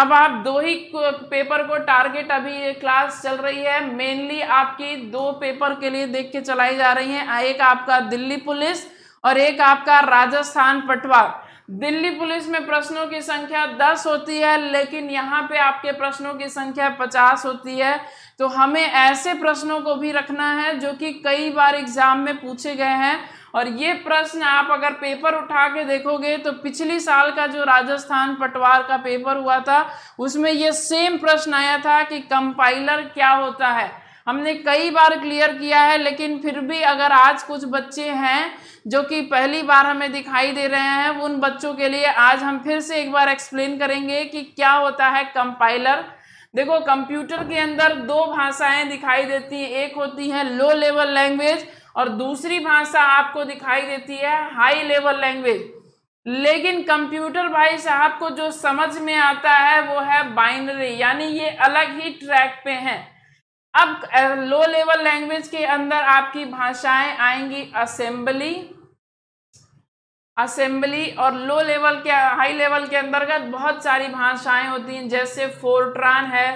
अब आप दो ही पेपर को टारगेट अभी क्लास चल रही है मेनली आपकी दो पेपर के लिए देख के चलाई जा रही है एक आपका दिल्ली पुलिस और एक आपका राजस्थान पटवार दिल्ली पुलिस में प्रश्नों की संख्या दस होती है लेकिन यहाँ पे आपके प्रश्नों की संख्या पचास होती है तो हमें ऐसे प्रश्नों को भी रखना है जो कि कई बार एग्जाम में पूछे गए हैं और ये प्रश्न आप अगर पेपर उठा के देखोगे तो पिछली साल का जो राजस्थान पटवार का पेपर हुआ था उसमें ये सेम प्रश्न आया था कि कंपाइलर क्या होता है हमने कई बार क्लियर किया है लेकिन फिर भी अगर आज कुछ बच्चे हैं जो कि पहली बार हमें दिखाई दे रहे हैं उन बच्चों के लिए आज हम फिर से एक बार एक्सप्लेन करेंगे कि क्या होता है कंपाइलर देखो कंप्यूटर के अंदर दो भाषाएं दिखाई देती हैं एक होती है लो लेवल लैंग्वेज और दूसरी भाषा आपको दिखाई देती है हाई लेवल लैंग्वेज लेकिन कंप्यूटर भाई साहब को जो समझ में आता है वो है बाइनरी यानी ये अलग ही ट्रैक पे हैं अब लो लेवल लैंग्वेज के अंदर आपकी भाषाएं आएंगी असेंबली असेंबली और लो लेवल के हाई लेवल के अंतर्गत बहुत सारी भाषाएं होती हैं जैसे फोर्ट्रान है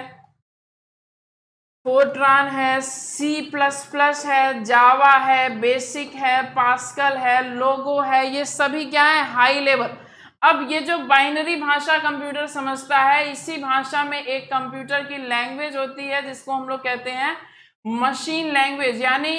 फोर्ट्रॉन है सी प्लस प्लस है जावा है बेसिक है पास्कल है लोगो है ये सभी क्या है हाई लेवल अब ये जो बाइनरी भाषा कंप्यूटर समझता है इसी भाषा में एक कंप्यूटर की लैंग्वेज होती है जिसको हम लोग कहते हैं मशीन लैंग्वेज यानी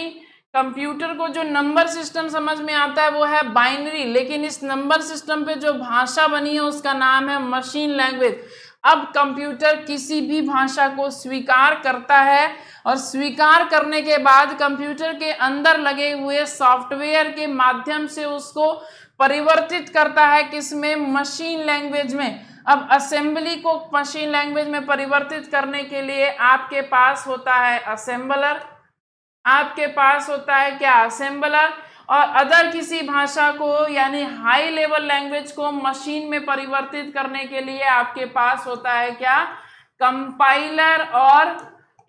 कंप्यूटर को जो नंबर सिस्टम समझ में आता है वो है बाइनरी लेकिन इस नंबर सिस्टम पे जो भाषा बनी है उसका नाम है मशीन लैंग्वेज अब कंप्यूटर किसी भी भाषा को स्वीकार करता है और स्वीकार करने के बाद कंप्यूटर के अंदर लगे हुए सॉफ्टवेयर के माध्यम से उसको परिवर्तित करता है किसमें मशीन लैंग्वेज में अब असेंबली को मशीन लैंग्वेज में परिवर्तित करने के लिए आपके पास होता है असेंबलर आपके पास होता है क्या असेंबलर और अदर किसी भाषा को यानी हाई लेवल लैंग्वेज को मशीन में परिवर्तित करने के लिए आपके पास होता है क्या कंपाइलर और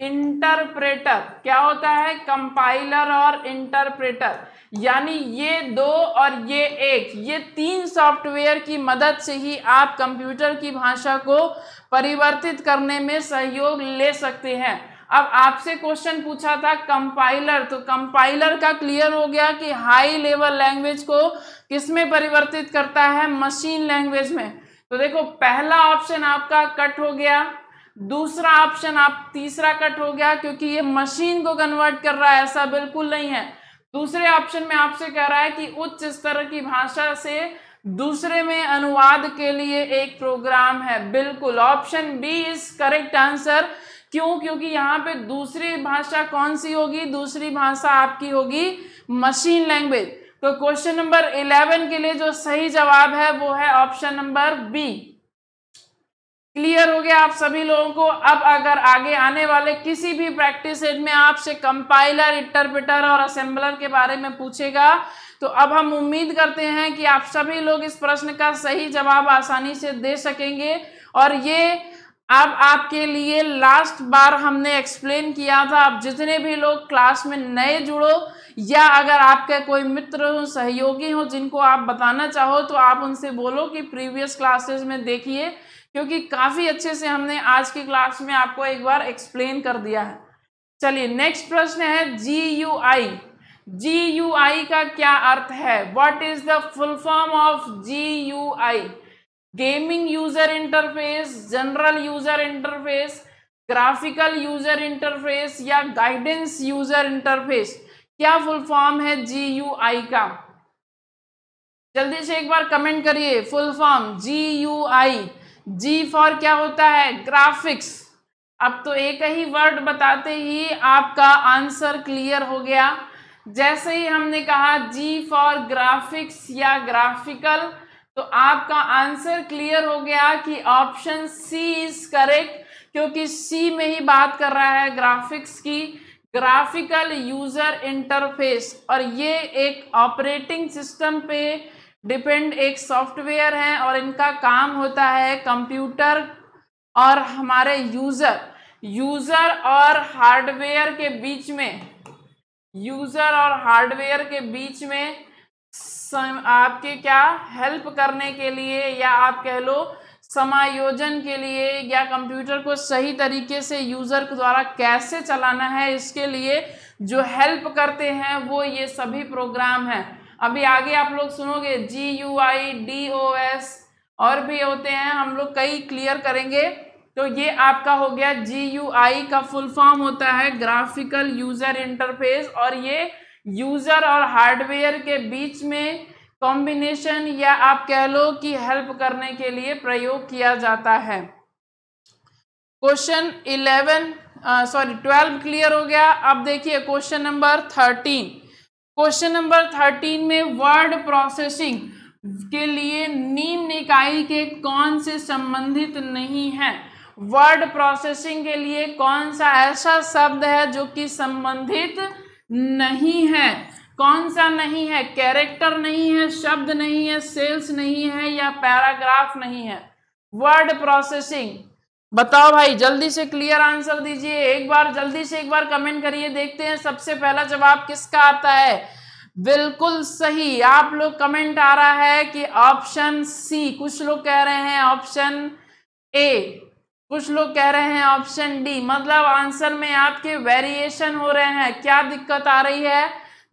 इंटरप्रेटर क्या होता है कंपाइलर और इंटरप्रेटर यानी ये दो और ये एक ये तीन सॉफ्टवेयर की मदद से ही आप कंप्यूटर की भाषा को परिवर्तित करने में सहयोग ले सकते हैं अब आपसे क्वेश्चन पूछा था कंपाइलर तो कंपाइलर का क्लियर हो गया कि हाई लेवल लैंग्वेज को किसमें परिवर्तित करता है मशीन लैंग्वेज में तो देखो पहला ऑप्शन आपका कट हो गया दूसरा ऑप्शन आप तीसरा कट हो गया क्योंकि ये मशीन को कन्वर्ट कर रहा है ऐसा बिल्कुल नहीं है दूसरे ऑप्शन में आपसे कह रहा है कि उच्च स्तर की भाषा से दूसरे में अनुवाद के लिए एक प्रोग्राम है बिल्कुल option B is correct answer क्यों क्योंकि यहाँ पे दूसरी भाषा कौन सी होगी दूसरी भाषा आपकी होगी मशीन लैंग्वेज तो क्वेश्चन नंबर इलेवन के लिए जो सही जवाब है वो है ऑप्शन नंबर बी क्लियर हो गया आप सभी लोगों को अब अगर आगे आने वाले किसी भी प्रैक्टिस सेट में आपसे कंपाइलर इंटरप्रेटर और असेंबलर के बारे में पूछेगा तो अब हम उम्मीद करते हैं कि आप सभी लोग इस प्रश्न का सही जवाब आसानी से दे सकेंगे और ये अब आपके लिए लास्ट बार हमने एक्सप्लेन किया था आप जितने भी लोग क्लास में नए जुड़ो या अगर आपके कोई मित्र हो सहयोगी हो जिनको आप बताना चाहो तो आप उनसे बोलो कि प्रीवियस क्लासेस में देखिए क्योंकि काफ़ी अच्छे से हमने आज की क्लास में आपको एक बार एक्सप्लेन कर दिया है चलिए नेक्स्ट प्रश्न है G U I ji U I का क्या अर्थ है what is the full form of G U I gaming user interface general user interface graphical user interface या गाइडेंस यूजर इंटरफेस क्या फुल फॉर्म है जी यू आई का जल्दी से एक बार कमेंट करिए full form G U I G for क्या होता है ग्राफिक्स अब तो एक ही वर्ड बताते ही आपका आंसर क्लियर हो गया जैसे ही हमने कहा जी फॉर ग्राफिक्स या ग्राफिकल तो आपका आंसर क्लियर हो गया कि ऑप्शन सी इज करेक्ट क्योंकि सी में ही बात कर रहा है ग्राफिक्स की ग्राफिकल यूजर इंटरफेस और ये एक ऑपरेटिंग सिस्टम पे डिपेंड एक सॉफ्टवेयर है और इनका काम होता है कंप्यूटर और हमारे यूजर यूजर और हार्डवेयर के बीच में यूजर और हार्डवेयर के बीच में सम आपके क्या हेल्प करने के लिए या आप कह लो समायोजन के लिए या कंप्यूटर को सही तरीके से यूज़र के द्वारा कैसे चलाना है इसके लिए जो हेल्प करते हैं वो ये सभी प्रोग्राम हैं अभी आगे आप लोग सुनोगे G U I D O S और भी होते हैं हम लोग कई क्लियर करेंगे तो ये आपका हो गया जी यू आई का फुल फॉर्म होता है ग्राफिकल यूज़र इंटरफेस और ये यूजर और हार्डवेयर के बीच में कॉम्बिनेशन या आप कह लो कि हेल्प करने के लिए प्रयोग किया जाता है question eleven sorry twelve clear हो गया अब देखिए question number thirteen question number thirteen में वर्ड प्रोसेसिंग के लिए नीम निकाई के कौन से संबंधित नहीं है वर्ड प्रोसेसिंग के लिए कौन सा ऐसा शब्द है जो कि संबंधित नहीं है कौन सा नहीं है कैरेक्टर नहीं है शब्द नहीं है सेल्स नहीं है या पैराग्राफ नहीं है वर्ड प्रोसेसिंग बताओ भाई जल्दी से क्लियर आंसर दीजिए एक बार जल्दी से एक बार कमेंट करिए देखते हैं सबसे पहला जवाब किसका आता है बिल्कुल सही आप लोग कमेंट आ रहा है कि ऑप्शन सी कुछ लोग कह रहे हैं ऑप्शन ए कुछ लोग कह रहे हैं ऑप्शन डी मतलब आंसर में आपके वेरिएशन हो रहे हैं क्या दिक्कत आ रही है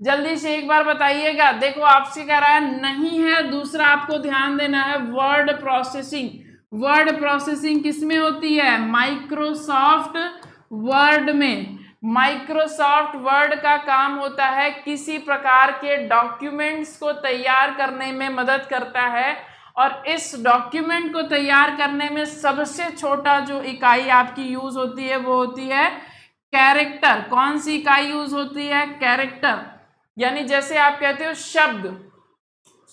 जल्दी से एक बार बताइएगा देखो आपसे कह रहा है नहीं है दूसरा आपको ध्यान देना है वर्ड प्रोसेसिंग वर्ड प्रोसेसिंग किस में होती है माइक्रोसॉफ्ट वर्ड में माइक्रोसॉफ्ट वर्ड का काम होता है किसी प्रकार के डॉक्यूमेंट्स को तैयार करने में मदद करता है और इस डॉक्यूमेंट को तैयार करने में सबसे छोटा जो इकाई आपकी यूज़ होती है वो होती है कैरेक्टर कौन सी इकाई यूज़ होती है कैरेक्टर यानी जैसे आप कहते हो शब्द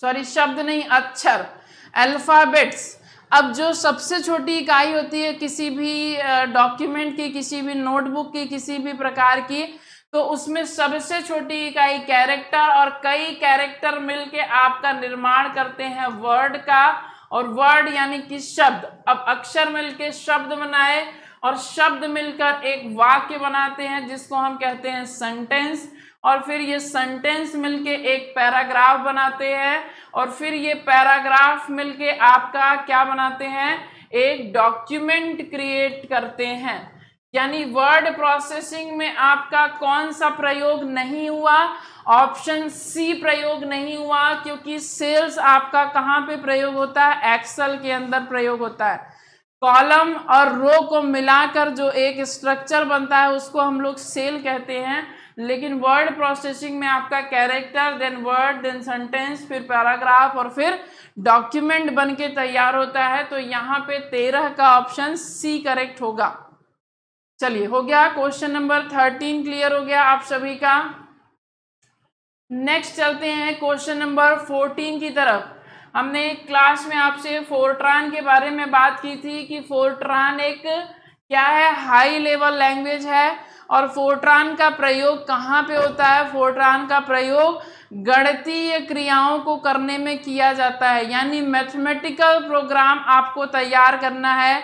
सॉरी शब्द नहीं अक्षर अल्फ़ाबेट्स अब जो सबसे छोटी इकाई होती है किसी भी डॉक्यूमेंट की किसी भी नोटबुक की किसी भी प्रकार की तो उसमें सबसे छोटी इकाई कैरेक्टर और कई कैरेक्टर मिलके आपका निर्माण करते हैं वर्ड का और वर्ड यानी कि शब्द अब अक्षर मिलके शब्द बनाए और शब्द मिलकर एक वाक्य बनाते हैं जिसको हम कहते हैं सेंटेंस और फिर ये सेंटेंस मिलके एक पैराग्राफ बनाते हैं और फिर ये पैराग्राफ मिलके आपका क्या बनाते हैं एक डॉक्यूमेंट क्रिएट करते हैं यानी वर्ड प्रोसेसिंग में आपका कौन सा प्रयोग नहीं हुआ ऑप्शन सी प्रयोग नहीं हुआ क्योंकि सेल्स आपका कहाँ पे प्रयोग होता है एक्सेल के अंदर प्रयोग होता है कॉलम और रो को मिलाकर जो एक स्ट्रक्चर बनता है उसको हम लोग सेल कहते हैं लेकिन वर्ड प्रोसेसिंग में आपका character then word then sentence फिर पैराग्राफ और फिर डॉक्यूमेंट बन के तैयार होता है तो यहाँ पे तेरह का ऑप्शन सी करेक्ट होगा चलिए हो गया क्वेश्चन नंबर थर्टीन क्लियर हो गया आप सभी का नेक्स्ट चलते हैं क्वेश्चन नंबर फोर्टीन की तरफ हमने क्लास में आपसे फोर्ट्रान के बारे में बात की थी कि फोर्ट्रान एक क्या है हाई लेवल लैंग्वेज है और फोर्ट्रान का प्रयोग कहाँ पे होता है फोर्ट्रान का प्रयोग गणितीय क्रियाओं को करने में किया जाता है यानी मैथमेटिकल प्रोग्राम आपको तैयार करना है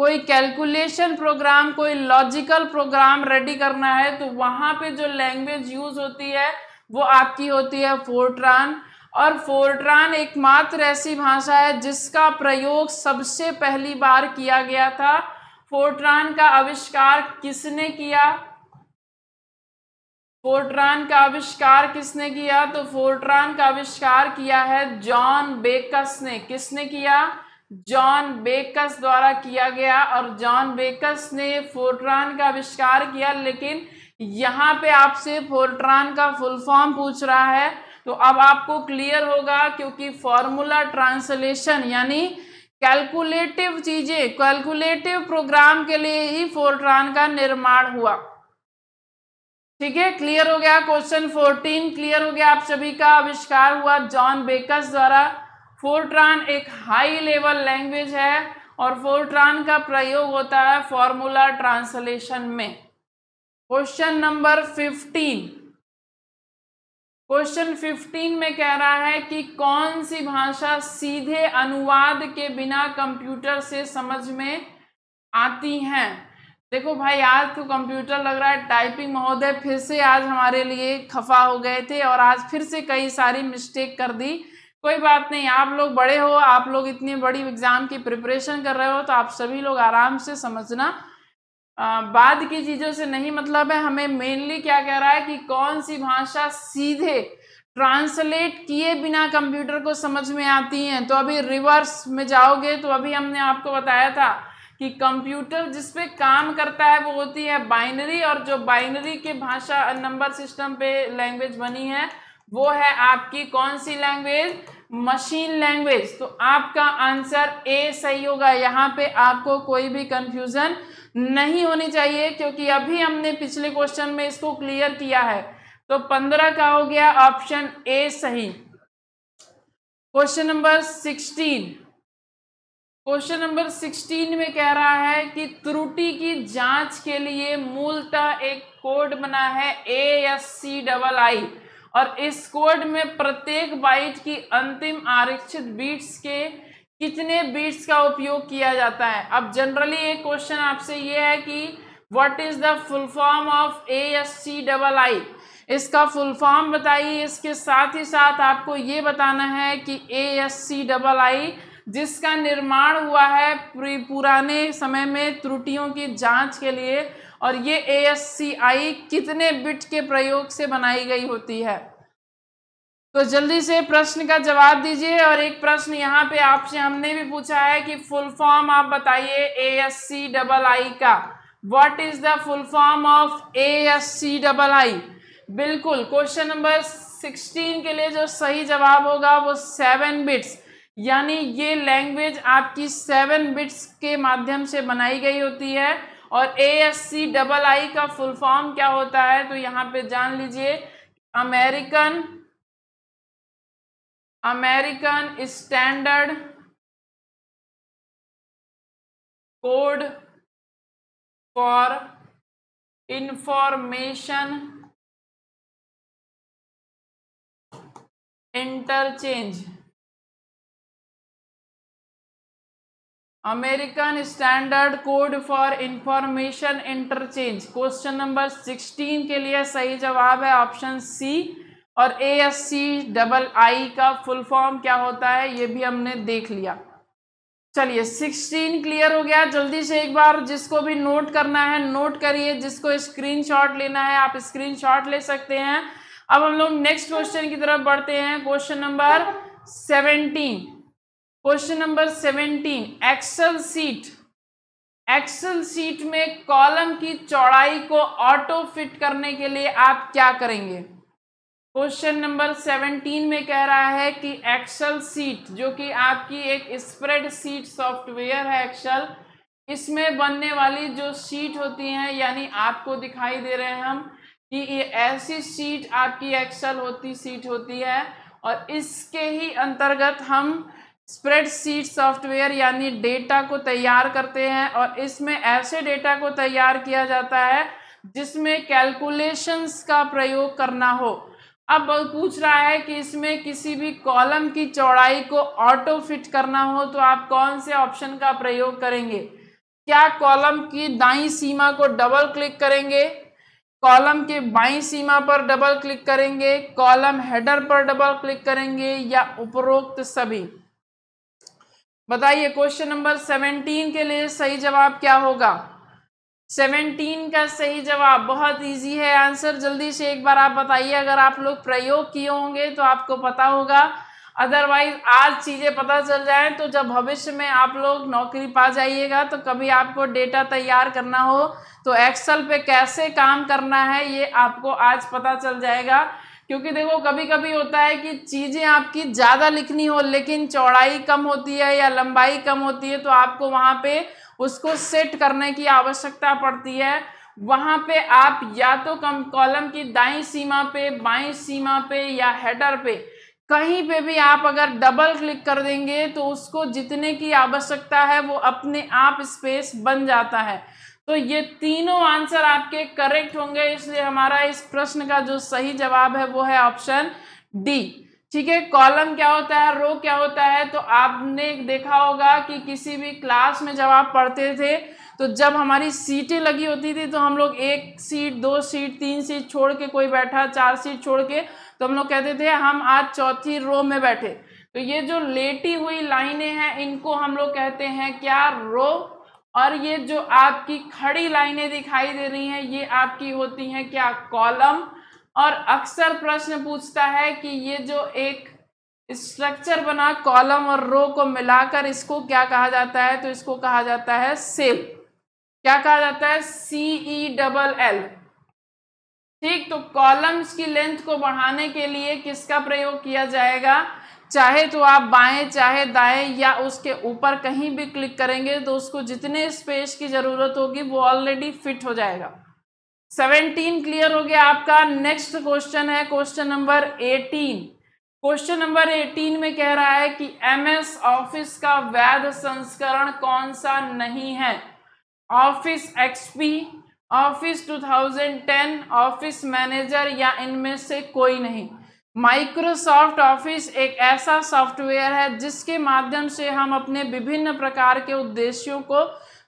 कोई कैलकुलेशन प्रोग्राम कोई लॉजिकल प्रोग्राम रेडी करना है तो वहां पे जो लैंग्वेज यूज होती है वो आपकी होती है फोर्ट्रान और फोर्ट्रान एकमात्र ऐसी भाषा है जिसका प्रयोग सबसे पहली बार किया गया था फोर्ट्रान का आविष्कार किसने किया फोर्ट्रान का आविष्कार किसने किया तो फोर्ट्रान का आविष्कार किया है जॉन बेकस ने किसने किया जॉन बेकस द्वारा किया गया और जॉन बेकस ने फोर्ट्रान का आविष्कार किया लेकिन यहाँ पे आपसे फोर्ट्रान का फुल फॉर्म पूछ रहा है तो अब आपको क्लियर होगा क्योंकि फॉर्मूला ट्रांसलेशन यानी कैलकुलेटिव चीजें कैलकुलेटिव प्रोग्राम के लिए ही फोर्ट्रान का निर्माण हुआ ठीक है क्लियर हो गया क्वेश्चन फोर्टीन क्लियर हो गया आप सभी का आविष्कार हुआ जॉन बेकस द्वारा फोरट्रान एक हाई लेवल लैंग्वेज है और फोरट्रान का प्रयोग होता है फॉर्मूला ट्रांसलेशन में question number fifteen question fifteen में कह रहा है कि कौन सी भाषा सीधे अनुवाद के बिना कंप्यूटर से समझ में आती हैं देखो भाई आज तो कंप्यूटर लग रहा है टाइपिंग महोदय फिर से आज हमारे लिए खफा हो गए थे और आज फिर से कई सारी मिस्टेक कर दी कोई बात नहीं आप लोग बड़े हो आप लोग इतनी बड़ी एग्ज़ाम की प्रिपरेशन कर रहे हो तो आप सभी लोग आराम से समझना आ, बाद की चीज़ों से नहीं मतलब है हमें मेनली क्या कह रहा है कि कौन सी भाषा सीधे ट्रांसलेट किए बिना कंप्यूटर को समझ में आती हैं तो अभी रिवर्स में जाओगे तो अभी हमने आपको बताया था कि कंप्यूटर जिस पे काम करता है वो होती है बाइनरी और जो बाइनरी के भाषा नंबर सिस्टम पे लैंग्वेज बनी है वो है आपकी कौन सी लैंग्वेज मशीन लैंग्वेज तो आपका आंसर ए सही होगा यहाँ पे आपको कोई भी कंफ्यूजन नहीं होनी चाहिए क्योंकि अभी हमने पिछले क्वेश्चन में इसको क्लियर किया है तो पंद्रह का हो गया ऑप्शन ए सही question number sixteen question number sixteen में कह रहा है कि त्रुटि की जांच के लिए मूलतः एक कोड बना है ए एस सी डबल आई और इस कोड में प्रत्येक बाइट की अंतिम आरक्षित बीट्स के कितने बीट्स का उपयोग किया जाता है अब जनरली एक क्वेश्चन आपसे ये है कि what is the full form of A S C double I इसका फुल फॉर्म बताइए इसके साथ ही साथ आपको ये बताना है कि ए एस सी डबल आई जिसका निर्माण हुआ है पुराने समय में त्रुटियों की जांच के लिए और ये ए कितने बिट के प्रयोग से बनाई गई होती है तो जल्दी से प्रश्न का जवाब दीजिए और एक प्रश्न यहाँ पे आपसे हमने भी पूछा है कि फुल फॉर्म आप बताइए ए एस सी डबल आई का what is the full form of A S C double I बिल्कुल क्वेश्चन नंबर सिक्सटीन के लिए जो सही जवाब होगा वो सेवन बिट्स यानी ये लैंग्वेज आपकी सेवन बिट्स के माध्यम से बनाई गई होती है और ए एस सी डबल आई का फुल फॉर्म क्या होता है तो यहाँ पे जान लीजिए American American standard code for information interchange American standard code for information interchange question number sixteen के लिए सही जवाब है ऑप्शन सी और ए एस सी डबल आई का फुल फॉर्म क्या होता है ये भी हमने देख लिया चलिए सिक्सटीन क्लियर हो गया जल्दी से एक बार जिसको भी नोट करना है नोट करिए जिसको स्क्रीनशॉट लेना है आप स्क्रीनशॉट ले सकते हैं अब हम लोग नेक्स्ट क्वेश्चन की तरफ बढ़ते हैं question number seventeen question number seventeen Excel sheet Excel sheet में कॉलम की चौड़ाई को ऑटो फिट करने के लिए आप क्या करेंगे क्वेश्चन नंबर सेवेंटीन में कह रहा है कि एक्सल सीट जो कि आपकी एक स्प्रेड सीट सॉफ्टवेयर है एक्सल इसमें बनने वाली जो सीट होती हैं यानी आपको दिखाई दे रहे हैं हम कि ये ऐसी सीट आपकी एक्सल होती सीट होती है और इसके ही अंतर्गत हम स्प्रेडशीट सॉफ्टवेयर यानी डेटा को तैयार करते हैं और इसमें ऐसे डेटा को तैयार किया जाता है जिसमें कैलकुलेशंस का प्रयोग करना हो अब पूछ रहा है कि इसमें किसी भी कॉलम की चौड़ाई को ऑटो फिट करना हो तो आप कौन से ऑप्शन का प्रयोग करेंगे क्या कॉलम की दाई सीमा को डबल क्लिक करेंगे कॉलम के बाई सीमा पर डबल क्लिक करेंगे कॉलम हेडर पर डबल क्लिक करेंगे या उपरोक्त सभी बताइए क्वेश्चन नंबर सेवनटीन के लिए सही जवाब क्या होगा सेवनटीन का सही जवाब बहुत इजी है आंसर जल्दी से एक बार आप बताइए अगर आप लोग प्रयोग किए होंगे तो आपको पता होगा अदरवाइज आज चीज़ें पता चल जाएं तो जब भविष्य में आप लोग नौकरी पा जाइएगा तो कभी आपको डेटा तैयार करना हो तो एक्सेल पे कैसे काम करना है ये आपको आज पता चल जाएगा क्योंकि देखो कभी कभी होता है कि चीज़ें आपकी ज़्यादा लिखनी हो लेकिन चौड़ाई कम होती है या लंबाई कम होती है तो आपको वहाँ पे उसको सेट करने की आवश्यकता पड़ती है वहाँ पे आप या तो कम कॉलम की दाई सीमा पे बाई सीमा पे या हेडर पे कहीं पे भी आप अगर डबल क्लिक कर देंगे तो उसको जितने की आवश्यकता है वो अपने आप स्पेस बन जाता है तो ये तीनों आंसर आपके करेक्ट होंगे इसलिए हमारा इस प्रश्न का जो सही जवाब है वो है ऑप्शन डी ठीक है कॉलम क्या होता है रो क्या होता है तो आपने देखा होगा कि किसी भी क्लास में जब आप पढ़ते थे तो जब हमारी सीटें लगी होती थी तो हम लोग एक सीट दो सीट तीन सीट छोड़ के कोई बैठा चार सीट छोड़ के तो हम लोग कहते थे हम आज चौथी रो में बैठे तो ये जो लेटी हुई लाइनें हैं इनको हम लोग कहते हैं क्या रो और ये जो आपकी खड़ी लाइनें दिखाई दे रही हैं ये आपकी होती हैं क्या कॉलम और अक्सर प्रश्न पूछता है कि ये जो एक स्ट्रक्चर बना कॉलम और रो को मिलाकर इसको क्या कहा जाता है तो इसको कहा जाता है सेल क्या कहा जाता है सी ई डबल एल ठीक तो कॉलम्स की लेंथ को बढ़ाने के लिए किसका प्रयोग किया जाएगा चाहे तो आप बाएं चाहे दाएं या उसके ऊपर कहीं भी क्लिक करेंगे तो उसको जितने स्पेस की ज़रूरत होगी वो ऑलरेडी फिट हो जाएगा सेवेंटीन क्लियर हो गया आपका नेक्स्ट क्वेश्चन है question number eighteen question number eighteen में कह रहा है कि एमएस ऑफिस का वैध संस्करण कौन सा नहीं है Office XP Office 2010 Office manager या इनमें से कोई नहीं माइक्रोसॉफ्ट ऑफिस एक ऐसा सॉफ्टवेयर है जिसके माध्यम से हम अपने विभिन्न प्रकार के उद्देश्यों को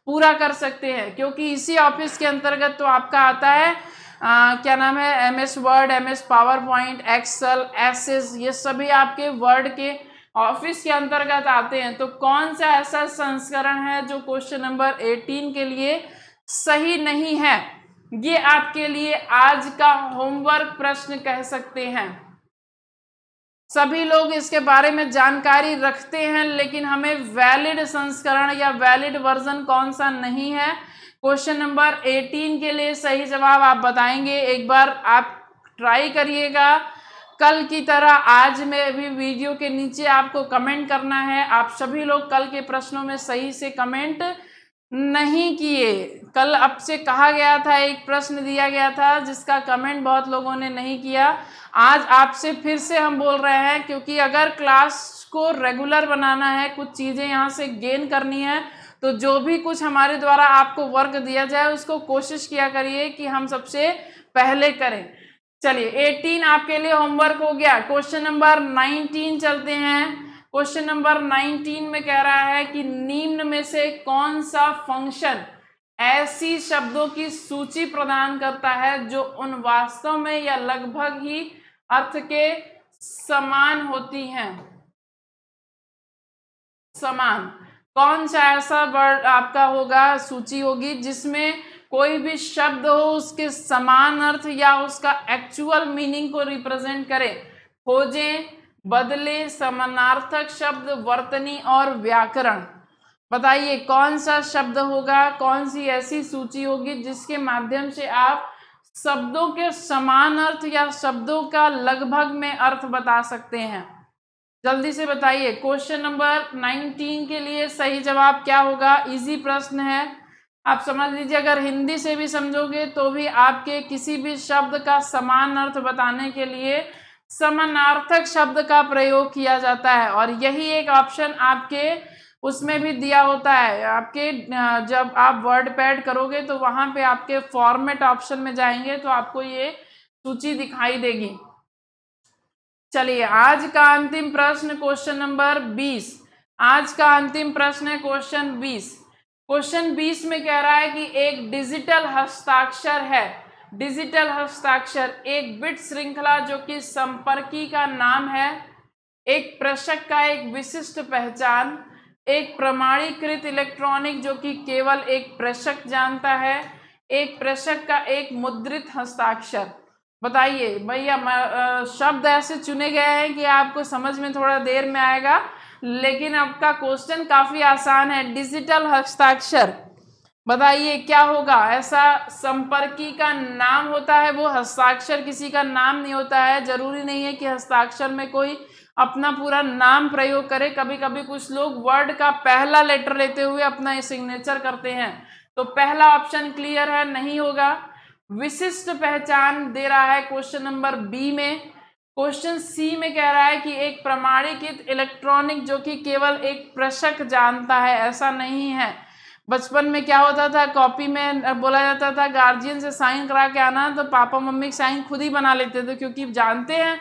पूरा कर सकते हैं क्योंकि इसी ऑफिस के अंतर्गत तो आपका आता है आ, क्या नाम है M S Word M S PowerPoint Excel Access ये सभी आपके वर्ड के ऑफिस के अंतर्गत आते हैं तो कौन सा ऐसा संस्करण है जो क्वेश्चन नंबर एटीन के लिए सही नहीं है ये आपके लिए आज का होमवर्क प्रश्न कह सकते हैं सभी लोग इसके बारे में जानकारी रखते हैं लेकिन हमें वैलिड संस्करण या वैलिड वर्जन कौन सा नहीं है क्वेश्चन नंबर 18 के लिए सही जवाब आप बताएंगे एक बार आप ट्राई करिएगा कल की तरह आज में भी वीडियो के नीचे आपको कमेंट करना है आप सभी लोग कल के प्रश्नों में सही से कमेंट नहीं किए कल आपसे कहा गया था एक प्रश्न दिया गया था जिसका कमेंट बहुत लोगों ने नहीं किया आज आपसे फिर से हम बोल रहे हैं क्योंकि अगर क्लास को रेगुलर बनाना है कुछ चीज़ें यहाँ से गेन करनी है तो जो भी कुछ हमारे द्वारा आपको वर्क दिया जाए उसको कोशिश किया करिए कि हम सबसे पहले करें चलिए 18 आपके लिए होमवर्क हो गया क्वेश्चन नंबर 19 चलते हैं क्वेश्चन नंबर 19 में कह रहा है कि निम्न में से कौन सा फंक्शन ऐसी शब्दों की सूची प्रदान करता है जो उन वास्तव में या लगभग ही अर्थ के समान होती हैं समान कौन सा ऐसा वर्ड आपका होगा सूची होगी जिसमें कोई भी शब्द हो उसके समान अर्थ या उसका एक्चुअल मीनिंग को रिप्रेजेंट करे खोजें बदले समानार्थक शब्द वर्तनी और व्याकरण बताइए कौन सा शब्द होगा कौन सी ऐसी सूची होगी जिसके माध्यम से आप शब्दों के समान अर्थ या शब्दों का लगभग में अर्थ बता सकते हैं जल्दी से बताइए क्वेश्चन नंबर नाइनटीन के लिए सही जवाब क्या होगा इजी प्रश्न है आप समझ लीजिए अगर हिंदी से भी समझोगे तो भी आपके किसी भी शब्द का समान अर्थ बताने के लिए समानार्थक शब्द का प्रयोग किया जाता है और यही एक ऑप्शन आपके उसमें भी दिया होता है आपके जब आप वर्ड पैड करोगे तो वहाँ पे आपके फॉर्मेट ऑप्शन में जाएंगे तो आपको ये सूची दिखाई देगी चलिए आज का अंतिम प्रश्न क्वेश्चन नंबर बीस आज का अंतिम प्रश्न है क्वेश्चन बीस क्वेश्चन बीस में कह रहा है कि एक डिजिटल हस्ताक्षर है डिजिटल हस्ताक्षर एक बिट श्रृंखला जो कि संपर्की का नाम है एक प्रशक का एक विशिष्ट पहचान एक प्रमाणीकृत इलेक्ट्रॉनिक जो कि केवल एक प्रशक जानता है एक प्रशक का एक मुद्रित हस्ताक्षर बताइए भैया शब्द ऐसे चुने गए हैं कि आपको समझ में थोड़ा देर में आएगा लेकिन आपका क्वेश्चन काफ़ी आसान है डिजिटल हस्ताक्षर बताइए क्या होगा ऐसा संपर्की का नाम होता है वो हस्ताक्षर किसी का नाम नहीं होता है जरूरी नहीं है कि हस्ताक्षर में कोई अपना पूरा नाम प्रयोग करे कभी कभी कुछ लोग वर्ड का पहला लेटर लेते हुए अपना सिग्नेचर करते हैं तो पहला ऑप्शन क्लियर है नहीं होगा विशिष्ट पहचान दे रहा है क्वेश्चन नंबर बी में क्वेश्चन सी में कह रहा है कि एक प्रमाणिकित इलेक्ट्रॉनिक जो कि केवल एक प्रशक जानता है ऐसा नहीं है बचपन में क्या होता था कॉपी में बोला जाता था गार्जियन से साइन करा के आना तो पापा मम्मी साइन खुद ही बना लेते थे क्योंकि जानते हैं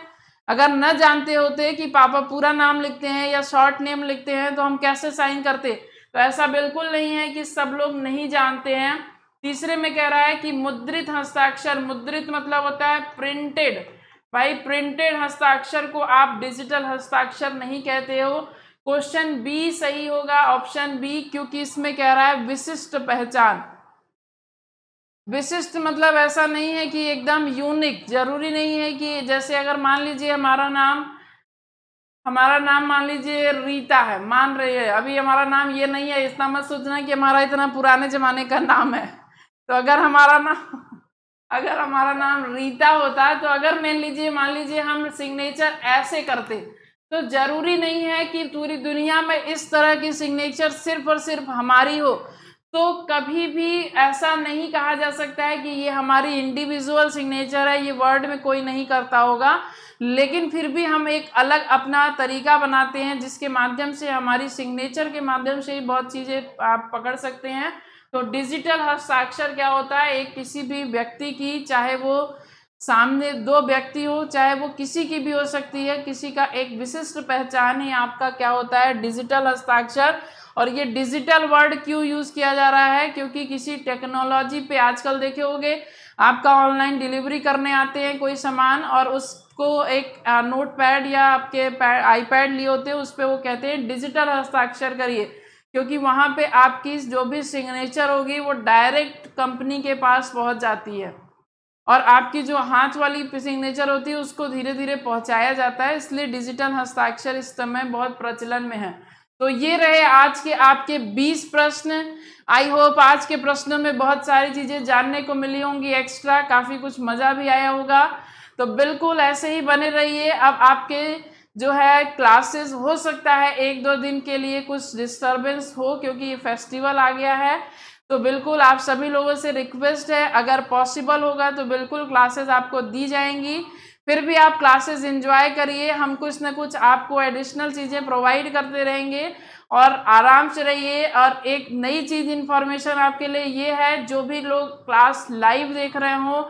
अगर न जानते होते कि पापा पूरा नाम लिखते हैं या शॉर्ट नेम लिखते हैं तो हम कैसे साइन करते तो ऐसा बिल्कुल नहीं है कि सब लोग नहीं जानते हैं तीसरे में कह रहा है कि मुद्रित हस्ताक्षर मुद्रित मतलब होता है प्रिंटेड भाई प्रिंटेड हस्ताक्षर को आप डिजिटल हस्ताक्षर नहीं कहते हो क्वेश्चन बी सही होगा ऑप्शन बी क्योंकि इसमें कह रहा है विशिष्ट पहचान विशिष्ट मतलब ऐसा नहीं है कि एकदम यूनिक जरूरी नहीं है कि जैसे अगर मान लीजिए हमारा नाम हमारा नाम मान लीजिए रीता है मान रही है अभी हमारा नाम ये नहीं है इतना मत सोचना कि हमारा इतना पुराने ज़माने का नाम है तो अगर हमारा नाम अगर हमारा नाम रीता होता तो अगर मान लीजिए मान लीजिए हम सिग्नेचर ऐसे करते तो ज़रूरी नहीं है कि पूरी दुनिया में इस तरह की सिग्नेचर सिर्फ और सिर्फ हमारी हो तो कभी भी ऐसा नहीं कहा जा सकता है कि ये हमारी इंडिविजुअल सिग्नेचर है ये वर्ड में कोई नहीं करता होगा लेकिन फिर भी हम एक अलग अपना तरीका बनाते हैं जिसके माध्यम से हमारी सिग्नेचर के माध्यम से ही बहुत चीज़ें आप पकड़ सकते हैं तो डिजिटल हस्ताक्षर क्या होता है एक किसी भी व्यक्ति की चाहे वो सामने दो व्यक्ति हो चाहे वो किसी की भी हो सकती है किसी का एक विशिष्ट पहचान ही आपका क्या होता है डिजिटल हस्ताक्षर और ये डिजिटल वर्ड क्यों यूज़ किया जा रहा है क्योंकि किसी टेक्नोलॉजी पे आजकल देखे होगे आपका ऑनलाइन डिलीवरी करने आते हैं कोई सामान और उसको एक नोट पैड या आपके आई पैड लिए होते हैं उस पर वो कहते हैं डिजिटल हस्ताक्षर करिए क्योंकि वहाँ पे आपकी जो भी सिग्नेचर होगी वो डायरेक्ट कंपनी के पास पहुँच जाती है और आपकी जो हाथ वाली सिग्नेचर होती है उसको धीरे धीरे पहुंचाया जाता है इसलिए डिजिटल हस्ताक्षर इस समय बहुत प्रचलन में है तो ये रहे आज के आपके 20 प्रश्न आई होप आज के प्रश्नों में बहुत सारी चीज़ें जानने को मिली होंगी एक्स्ट्रा काफ़ी कुछ मज़ा भी आया होगा तो बिल्कुल ऐसे ही बने रहिए अब आपके जो है क्लासेस हो सकता है एक दो दिन के लिए कुछ डिस्टर्बेंस हो क्योंकि ये फेस्टिवल आ गया है तो बिल्कुल आप सभी लोगों से रिक्वेस्ट है अगर पॉसिबल होगा तो बिल्कुल क्लासेस आपको दी जाएंगी फिर भी आप क्लासेस इंजॉय करिए हम कुछ ना कुछ आपको एडिशनल चीज़ें प्रोवाइड करते रहेंगे और आराम से रहिए और एक नई चीज़ इन्फॉर्मेशन आपके लिए ये है जो भी लोग क्लास लाइव देख रहे हो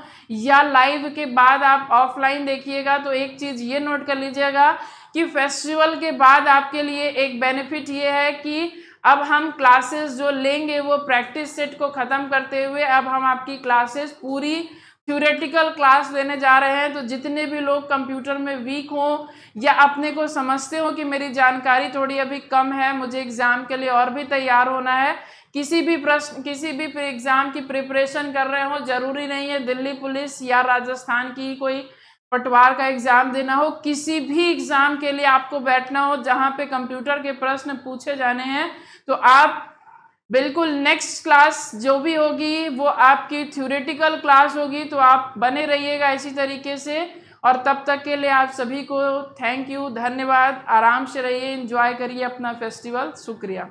या लाइव के बाद आप ऑफलाइन देखिएगा तो एक चीज़ ये नोट कर लीजिएगा कि फेस्टिवल के बाद आपके लिए एक बेनिफिट ये है कि अब हम क्लासेस जो लेंगे वो प्रैक्टिस सेट को ख़त्म करते हुए अब हम आपकी क्लासेस पूरी थ्योरेटिकल क्लास लेने जा रहे हैं तो जितने भी लोग कंप्यूटर में वीक हों या अपने को समझते हो कि मेरी जानकारी थोड़ी अभी कम है मुझे एग्ज़ाम के लिए और भी तैयार होना है किसी भी प्रश्न किसी भी एग्ज़ाम की प्रिपरेशन कर रहे हो ज़रूरी नहीं है दिल्ली पुलिस या राजस्थान की कोई पटवार का एग्ज़ाम देना हो किसी भी एग्ज़ाम के लिए आपको बैठना हो जहाँ पे कंप्यूटर के प्रश्न पूछे जाने हैं तो आप बिल्कुल नेक्स्ट क्लास जो भी होगी वो आपकी थ्योरेटिकल क्लास होगी तो आप बने रहिएगा इसी तरीके से और तब तक के लिए आप सभी को थैंक यू धन्यवाद आराम से रहिए इंजॉय करिए अपना फेस्टिवल शुक्रिया